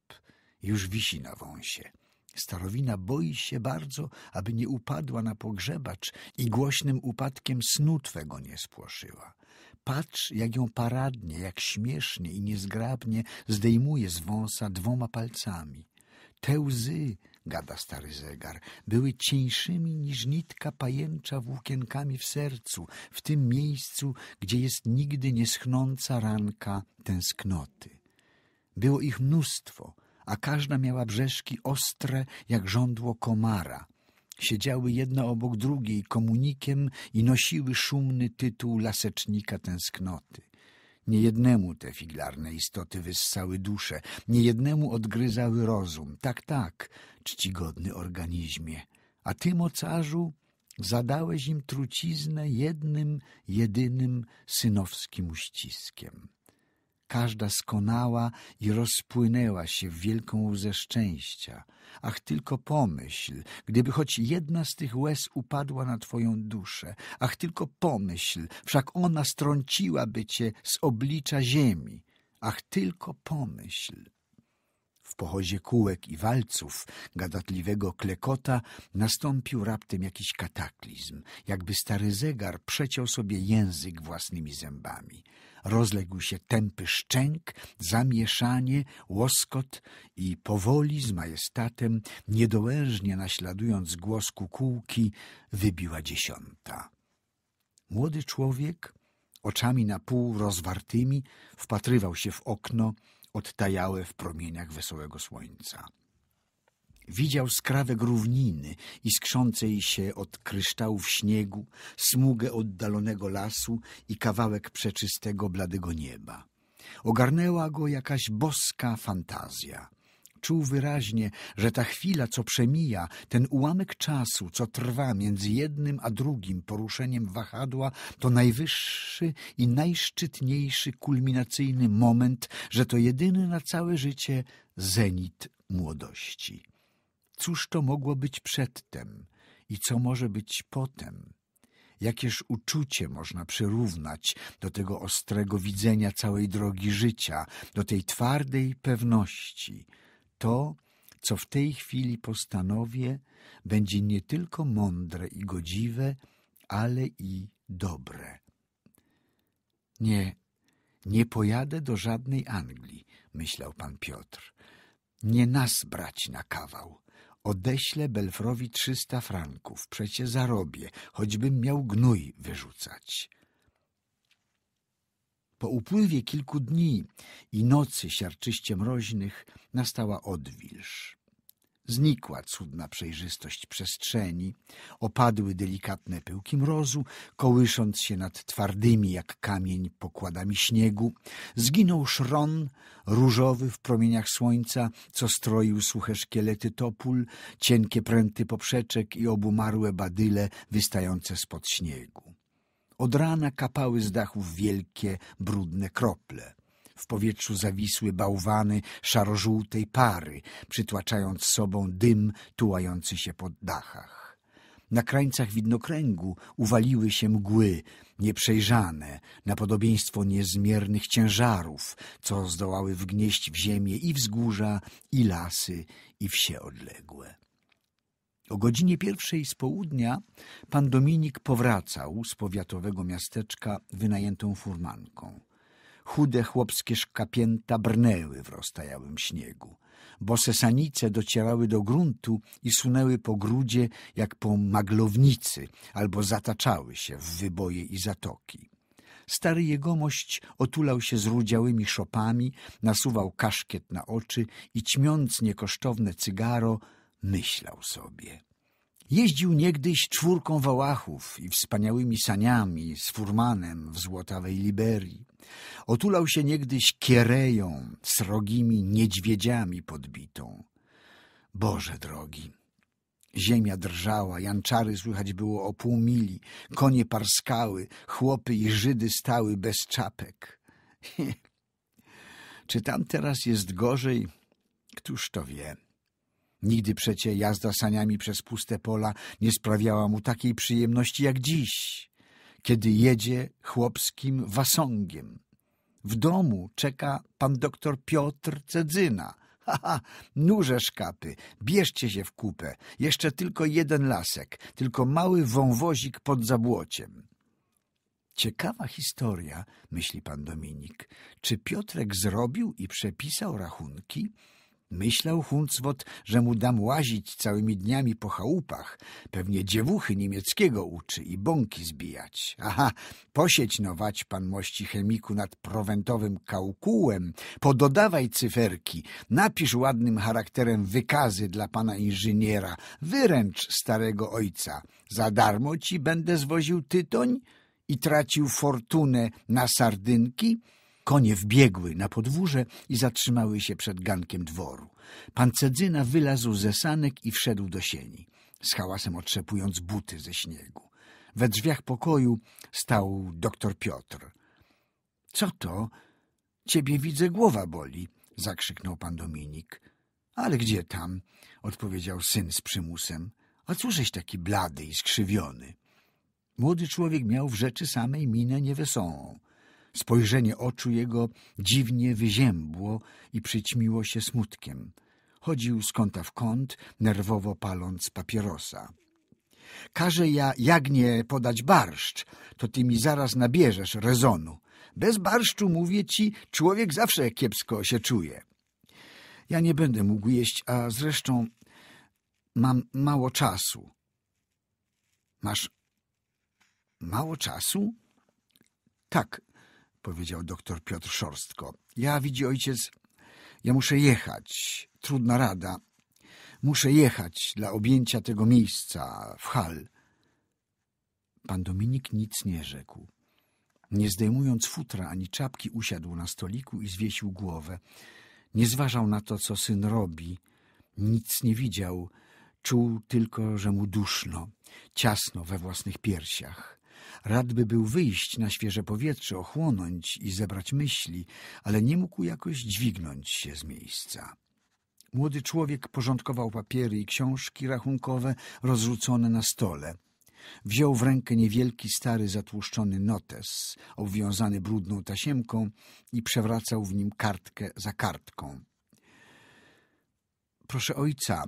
już wisi na wąsie. Starowina boi się bardzo, aby nie upadła na pogrzebacz i głośnym upadkiem snu twego nie spłoszyła. Patrz, jak ją paradnie, jak śmiesznie i niezgrabnie zdejmuje z wąsa dwoma palcami. Te łzy gada stary zegar, były cieńszymi niż nitka pajęcza włókienkami w sercu, w tym miejscu, gdzie jest nigdy nieschnąca ranka tęsknoty. Było ich mnóstwo, a każda miała brzeszki ostre jak żądło komara. Siedziały jedna obok drugiej komunikiem i nosiły szumny tytuł lasecznika tęsknoty. Niejednemu te figlarne istoty wyssały duszę, niejednemu odgryzały rozum. Tak, tak, czcigodny organizmie. A ty, mocarzu, zadałeś im truciznę jednym, jedynym synowskim uściskiem. Każda skonała i rozpłynęła się w wielką łzę szczęścia. Ach, tylko pomyśl, gdyby choć jedna z tych łez upadła na twoją duszę. Ach, tylko pomyśl, wszak ona strąciłaby cię z oblicza ziemi. Ach, tylko pomyśl. W pochodzie kółek i walców, gadatliwego klekota, nastąpił raptem jakiś kataklizm, jakby stary zegar przeciął sobie język własnymi zębami. Rozległ się tępy szczęk, zamieszanie, łoskot i powoli z majestatem, niedołężnie naśladując głos kukułki, wybiła dziesiąta. Młody człowiek, oczami na pół rozwartymi, wpatrywał się w okno, odtajały w promieniach wesołego słońca. Widział skrawek równiny, iskrzącej się od kryształów śniegu, smugę oddalonego lasu i kawałek przeczystego, bladego nieba. Ogarnęła go jakaś boska fantazja czuł wyraźnie, że ta chwila, co przemija, ten ułamek czasu, co trwa między jednym a drugim poruszeniem wahadła, to najwyższy i najszczytniejszy kulminacyjny moment, że to jedyny na całe życie zenit młodości. Cóż to mogło być przedtem i co może być potem? jakież uczucie można przyrównać do tego ostrego widzenia całej drogi życia, do tej twardej pewności, to, co w tej chwili postanowię, będzie nie tylko mądre i godziwe, ale i dobre. Nie, nie pojadę do żadnej Anglii, myślał pan Piotr. Nie nas brać na kawał. Odeślę Belfrowi trzysta franków, przecie zarobię, choćbym miał gnój wyrzucać. Po upływie kilku dni i nocy siarczyście mroźnych nastała odwilż. Znikła cudna przejrzystość przestrzeni, opadły delikatne pyłki mrozu, kołysząc się nad twardymi jak kamień pokładami śniegu. Zginął szron różowy w promieniach słońca, co stroił suche szkielety topól, cienkie pręty poprzeczek i obumarłe badyle wystające spod śniegu. Od rana kapały z dachów wielkie, brudne krople. W powietrzu zawisły bałwany szarożółtej pary, przytłaczając sobą dym tułający się po dachach. Na krańcach widnokręgu uwaliły się mgły, nieprzejrzane, na podobieństwo niezmiernych ciężarów, co zdołały wgnieść w ziemię i wzgórza, i lasy, i wsie odległe. O godzinie pierwszej z południa pan Dominik powracał z powiatowego miasteczka wynajętą furmanką. Chude chłopskie szkapięta brnęły w roztajałym śniegu. Bose sanice docierały do gruntu i sunęły po grudzie jak po maglownicy albo zataczały się w wyboje i zatoki. Stary jegomość otulał się rudziałymi szopami, nasuwał kaszkiet na oczy i ćmiąc niekosztowne cygaro – myślał sobie. Jeździł niegdyś czwórką wałachów i wspaniałymi saniami z furmanem w złotawej Liberii. Otulał się niegdyś kiereją, srogimi niedźwiedziami podbitą. Boże drogi! Ziemia drżała, janczary słychać było o pół mili, konie parskały, chłopy i Żydy stały bez czapek. Czy tam teraz jest gorzej? Któż to wie? Nigdy przecie jazda saniami przez puste pola nie sprawiała mu takiej przyjemności jak dziś, kiedy jedzie chłopskim wasągiem. W domu czeka pan doktor Piotr Cedzyna. Ha ha! nurze szkapy, bierzcie się w kupę. Jeszcze tylko jeden lasek, tylko mały wąwozik pod zabłociem. Ciekawa historia, myśli pan Dominik. Czy Piotrek zrobił i przepisał rachunki? Myślał Huncwot, że mu dam łazić całymi dniami po chałupach. Pewnie dziewuchy niemieckiego uczy i bąki zbijać. Aha, posieć nować pan mości chemiku nad prowentowym kałkułem. Pododawaj cyferki, napisz ładnym charakterem wykazy dla pana inżyniera. Wyręcz starego ojca. Za darmo ci będę zwoził tytoń i tracił fortunę na sardynki? Konie wbiegły na podwórze i zatrzymały się przed gankiem dworu. Pan Cedzyna wylazł ze sanek i wszedł do sieni, z hałasem otrzepując buty ze śniegu. We drzwiach pokoju stał doktor Piotr. — Co to? Ciebie widzę, głowa boli — zakrzyknął pan Dominik. — Ale gdzie tam? — odpowiedział syn z przymusem. — A cóżeś taki blady i skrzywiony? Młody człowiek miał w rzeczy samej minę niewesołą. Spojrzenie oczu jego dziwnie wyziębło i przyćmiło się smutkiem. Chodził z kąta w kąt, nerwowo paląc papierosa. Każę ja jagnie podać barszcz, to ty mi zaraz nabierzesz rezonu. Bez barszczu, mówię ci, człowiek zawsze kiepsko się czuje. Ja nie będę mógł jeść, a zresztą mam mało czasu. Masz mało czasu? Tak, powiedział doktor Piotr Szorstko. Ja, widzi ojciec, ja muszę jechać. Trudna rada. Muszę jechać dla objęcia tego miejsca w hal. Pan Dominik nic nie rzekł. Nie zdejmując futra ani czapki, usiadł na stoliku i zwiesił głowę. Nie zważał na to, co syn robi. Nic nie widział. Czuł tylko, że mu duszno, ciasno we własnych piersiach. Radby był wyjść na świeże powietrze, ochłonąć i zebrać myśli, ale nie mógł jakoś dźwignąć się z miejsca. Młody człowiek porządkował papiery i książki rachunkowe rozrzucone na stole. Wziął w rękę niewielki, stary, zatłuszczony notes, obwiązany brudną tasiemką i przewracał w nim kartkę za kartką. — Proszę ojca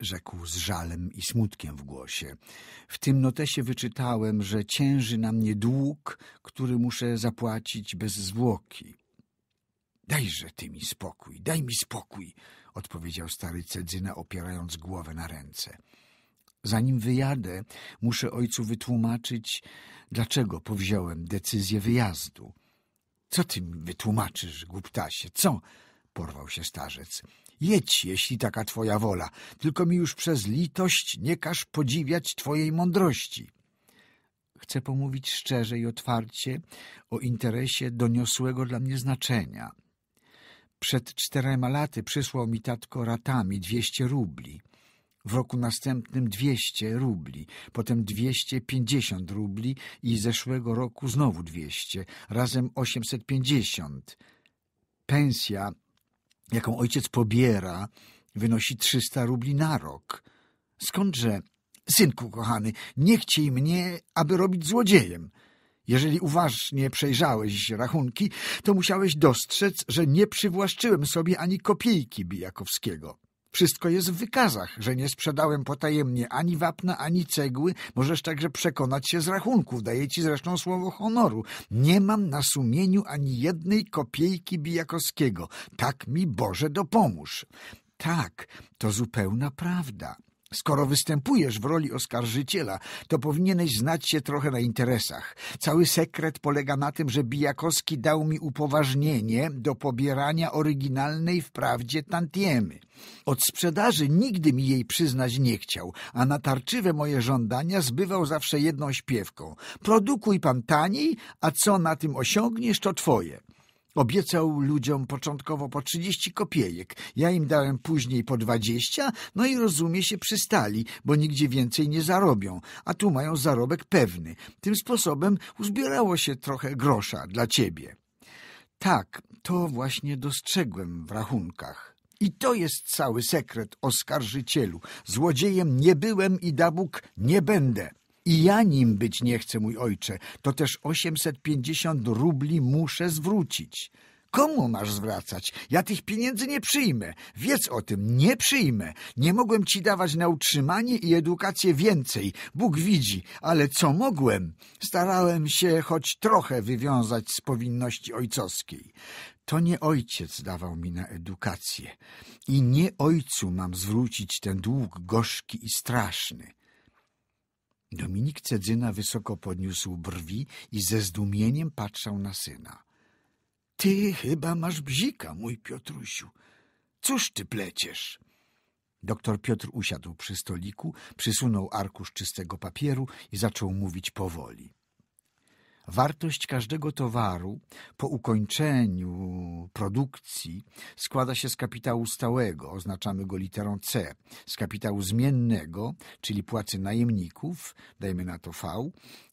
rzekł z żalem i smutkiem w głosie. W tym notesie wyczytałem, że cięży na mnie dług, który muszę zapłacić bez zwłoki. Dajże ty mi spokój, daj mi spokój, odpowiedział stary Cedzyna, opierając głowę na ręce. Zanim wyjadę, muszę ojcu wytłumaczyć, dlaczego powziąłem decyzję wyjazdu. Co ty mi wytłumaczysz, głuptasie, co? Porwał się starzec. Jedź, jeśli taka twoja wola, tylko mi już przez litość nie każ podziwiać twojej mądrości. Chcę pomówić szczerze i otwarcie o interesie doniosłego dla mnie znaczenia. Przed czterema laty przysłał mi tatko ratami dwieście rubli. W roku następnym dwieście rubli, potem dwieście pięćdziesiąt rubli i zeszłego roku znowu dwieście, razem osiemset pięćdziesiąt. Pensja jaką ojciec pobiera, wynosi 300 rubli na rok. Skądże, synku kochany, nie chciej mnie, aby robić złodziejem. Jeżeli uważnie przejrzałeś rachunki, to musiałeś dostrzec, że nie przywłaszczyłem sobie ani kopijki Bijakowskiego. Wszystko jest w wykazach, że nie sprzedałem potajemnie ani wapna, ani cegły. Możesz także przekonać się z rachunków. Daję ci zresztą słowo honoru. Nie mam na sumieniu ani jednej kopiejki Bijakowskiego. Tak mi, Boże, dopomóż. Tak, to zupełna prawda. Skoro występujesz w roli oskarżyciela, to powinieneś znać się trochę na interesach. Cały sekret polega na tym, że Bijakowski dał mi upoważnienie do pobierania oryginalnej wprawdzie tantiemy. Od sprzedaży nigdy mi jej przyznać nie chciał, a na tarczywe moje żądania zbywał zawsze jedną śpiewką. Produkuj pan taniej, a co na tym osiągniesz, to twoje. Obiecał ludziom początkowo po trzydzieści kopiejek, ja im dałem później po dwadzieścia, no i rozumie się przystali, bo nigdzie więcej nie zarobią, a tu mają zarobek pewny. Tym sposobem uzbierało się trochę grosza dla ciebie. Tak, to właśnie dostrzegłem w rachunkach. I to jest cały sekret, oskarżycielu. Złodziejem nie byłem i dabuk nie będę i ja nim być nie chcę, mój ojcze, to też 850 rubli muszę zwrócić. Komu masz zwracać? Ja tych pieniędzy nie przyjmę. Wiedz o tym, nie przyjmę. Nie mogłem ci dawać na utrzymanie i edukację więcej. Bóg widzi, ale co mogłem? Starałem się choć trochę wywiązać z powinności ojcowskiej. To nie ojciec dawał mi na edukację i nie ojcu mam zwrócić ten dług gorzki i straszny. Dominik Cedzyna wysoko podniósł brwi i ze zdumieniem patrzał na syna. — Ty chyba masz bzika, mój Piotrusiu. Cóż ty pleciesz? Doktor Piotr usiadł przy stoliku, przysunął arkusz czystego papieru i zaczął mówić powoli. — Wartość każdego towaru po ukończeniu produkcji składa się z kapitału stałego, oznaczamy go literą C, z kapitału zmiennego, czyli płacy najemników, dajmy na to V,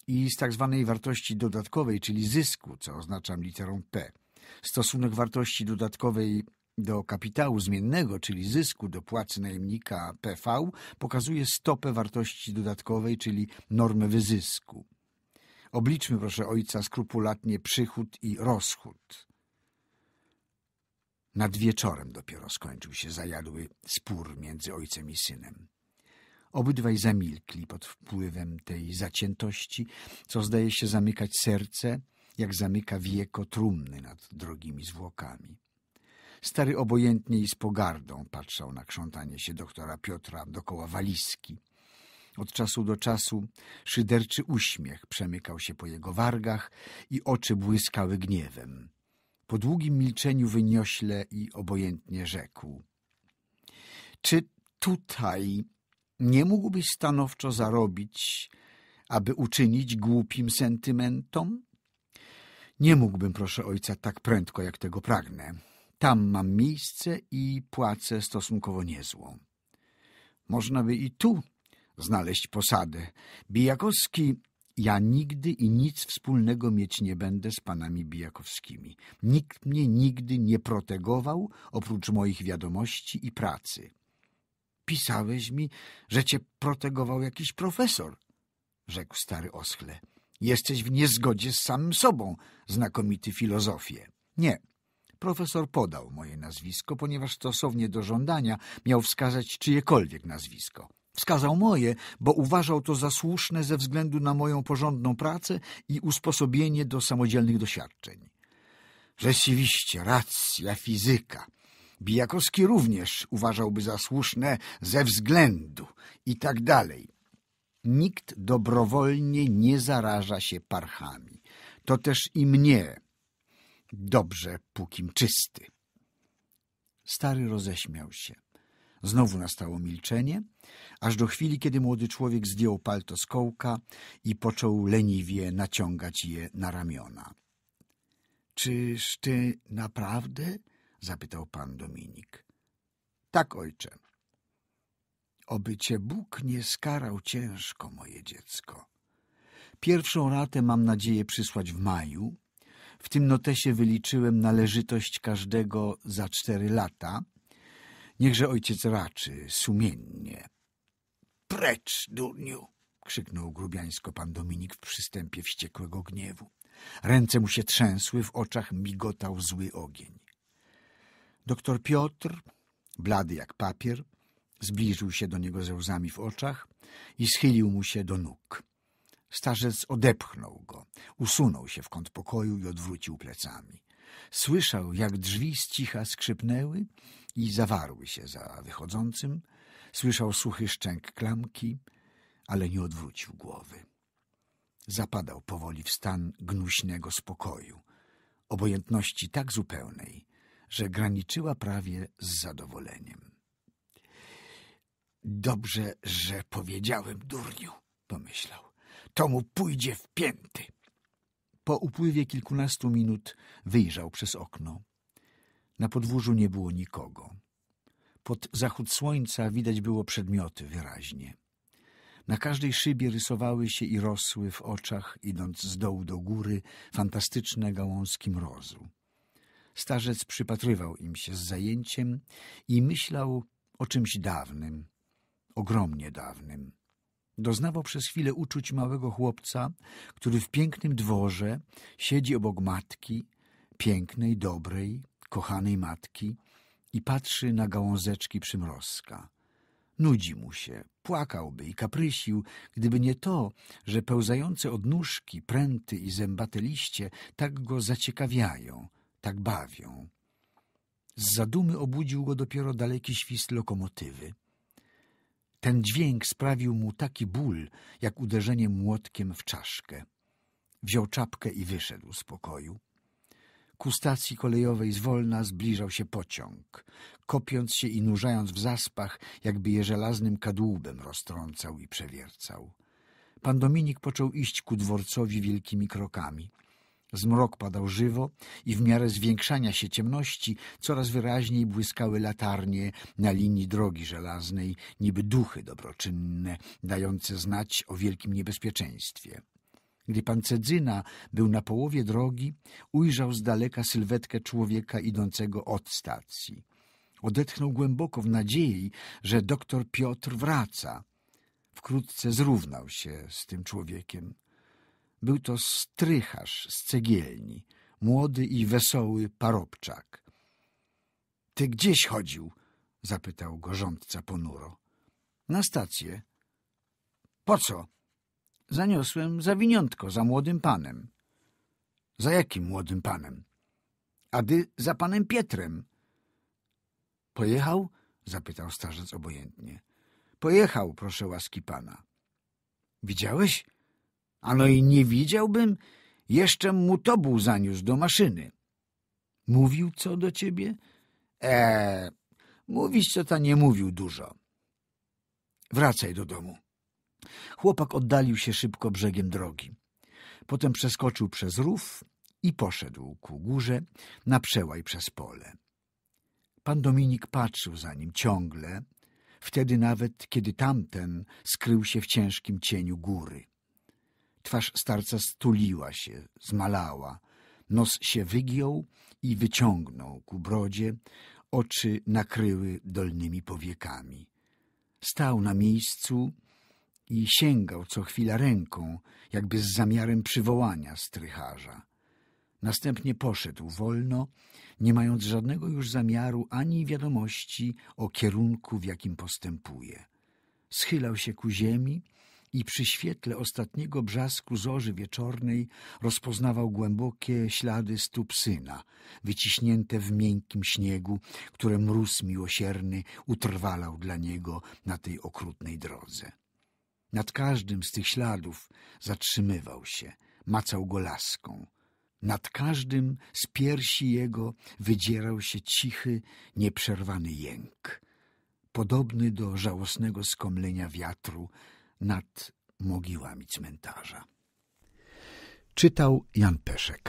i z tak zwanej wartości dodatkowej, czyli zysku, co oznaczam literą P. Stosunek wartości dodatkowej do kapitału zmiennego, czyli zysku do płacy najemnika PV, pokazuje stopę wartości dodatkowej, czyli normę wyzysku. Obliczmy, proszę ojca, skrupulatnie przychód i rozchód. Nad wieczorem dopiero skończył się zajadły spór między ojcem i synem. Obydwaj zamilkli pod wpływem tej zaciętości, co zdaje się zamykać serce, jak zamyka wieko trumny nad drogimi zwłokami. Stary obojętnie i z pogardą patrzał na krzątanie się doktora Piotra dokoła walizki, od czasu do czasu szyderczy uśmiech przemykał się po jego wargach i oczy błyskały gniewem. Po długim milczeniu wyniośle i obojętnie rzekł. Czy tutaj nie mógłbyś stanowczo zarobić, aby uczynić głupim sentymentom? Nie mógłbym, proszę ojca, tak prędko, jak tego pragnę. Tam mam miejsce i płacę stosunkowo niezłą. Można by i tu znaleźć posadę. Bijakowski ja nigdy i nic wspólnego mieć nie będę z panami Bijakowskimi. Nikt mnie nigdy nie protegował oprócz moich wiadomości i pracy. Pisałeś mi, że cię protegował jakiś profesor, rzekł stary oschle. Jesteś w niezgodzie z samym sobą, znakomity filozofie. Nie. Profesor podał moje nazwisko, ponieważ stosownie do żądania miał wskazać czyjekolwiek nazwisko. Wskazał moje, bo uważał to za słuszne ze względu na moją porządną pracę i usposobienie do samodzielnych doświadczeń. Rzeczywiście, racja, fizyka. Bijakowski również uważałby za słuszne ze względu i tak dalej. Nikt dobrowolnie nie zaraża się parchami. To też i mnie. Dobrze, pókim czysty. Stary roześmiał się. Znowu nastało milczenie, aż do chwili, kiedy młody człowiek zdjął palto z kołka i począł leniwie naciągać je na ramiona. — Czyż ty naprawdę? — zapytał pan Dominik. — Tak, ojcze. — Oby cię Bóg nie skarał ciężko, moje dziecko. Pierwszą ratę mam nadzieję przysłać w maju. W tym notesie wyliczyłem należytość każdego za cztery lata — Niechże ojciec raczy sumiennie. — Precz, durniu! — krzyknął grubiańsko pan Dominik w przystępie wściekłego gniewu. Ręce mu się trzęsły, w oczach migotał zły ogień. Doktor Piotr, blady jak papier, zbliżył się do niego ze łzami w oczach i schylił mu się do nóg. Starzec odepchnął go, usunął się w kąt pokoju i odwrócił plecami. Słyszał, jak drzwi z cicha skrzypnęły i zawarły się za wychodzącym. Słyszał suchy szczęk klamki, ale nie odwrócił głowy. Zapadał powoli w stan gnuśnego spokoju, obojętności tak zupełnej, że graniczyła prawie z zadowoleniem. Dobrze, że powiedziałem durniu, pomyślał. To mu pójdzie w pięty. Po upływie kilkunastu minut wyjrzał przez okno. Na podwórzu nie było nikogo. Pod zachód słońca widać było przedmioty wyraźnie. Na każdej szybie rysowały się i rosły w oczach, idąc z dołu do góry, fantastyczne gałązki mrozu. Starzec przypatrywał im się z zajęciem i myślał o czymś dawnym, ogromnie dawnym. Doznawał przez chwilę uczuć małego chłopca, który w pięknym dworze siedzi obok matki, pięknej, dobrej, kochanej matki i patrzy na gałązeczki przymrozka. Nudzi mu się, płakałby i kaprysił, gdyby nie to, że pełzające odnóżki, pręty i zębate liście tak go zaciekawiają, tak bawią. Z zadumy obudził go dopiero daleki świst lokomotywy. Ten dźwięk sprawił mu taki ból, jak uderzenie młotkiem w czaszkę. Wziął czapkę i wyszedł z pokoju. Ku stacji kolejowej zwolna zbliżał się pociąg, kopiąc się i nurzając w zaspach, jakby je żelaznym kadłubem roztrącał i przewiercał. Pan Dominik począł iść ku dworcowi wielkimi krokami. Zmrok padał żywo i w miarę zwiększania się ciemności coraz wyraźniej błyskały latarnie na linii drogi żelaznej, niby duchy dobroczynne, dające znać o wielkim niebezpieczeństwie. Gdy pan Cedzyna był na połowie drogi, ujrzał z daleka sylwetkę człowieka idącego od stacji. Odetchnął głęboko w nadziei, że doktor Piotr wraca. Wkrótce zrównał się z tym człowiekiem. Był to strycharz z cegielni, młody i wesoły parobczak. — Ty gdzieś chodził? — zapytał go rządca ponuro. — Na stację. — Po co? zaniosłem zawiniątko za młodym panem. Za jakim młodym panem? Ady za panem Pietrem. Pojechał? zapytał starzec obojętnie. Pojechał, proszę łaski pana. Widziałeś? Ano i nie widziałbym, jeszcze mu to był zaniósł do maszyny. Mówił co do ciebie? E, mówić co ta nie mówił dużo. Wracaj do domu. Chłopak oddalił się szybko brzegiem drogi. Potem przeskoczył przez rów i poszedł ku górze na przełaj przez pole. Pan Dominik patrzył za nim ciągle, wtedy nawet, kiedy tamten skrył się w ciężkim cieniu góry. Twarz starca stuliła się, zmalała, nos się wygiął i wyciągnął ku brodzie, oczy nakryły dolnymi powiekami. Stał na miejscu, i sięgał co chwila ręką, jakby z zamiarem przywołania strycharza. Następnie poszedł wolno, nie mając żadnego już zamiaru ani wiadomości o kierunku, w jakim postępuje. Schylał się ku ziemi i przy świetle ostatniego brzasku zorzy wieczornej rozpoznawał głębokie ślady stóp syna, wyciśnięte w miękkim śniegu, które mróz miłosierny utrwalał dla niego na tej okrutnej drodze. Nad każdym z tych śladów zatrzymywał się, macał go laską. Nad każdym z piersi jego wydzierał się cichy, nieprzerwany jęk, podobny do żałosnego skomlenia wiatru nad mogiłami cmentarza. Czytał Jan Peszek.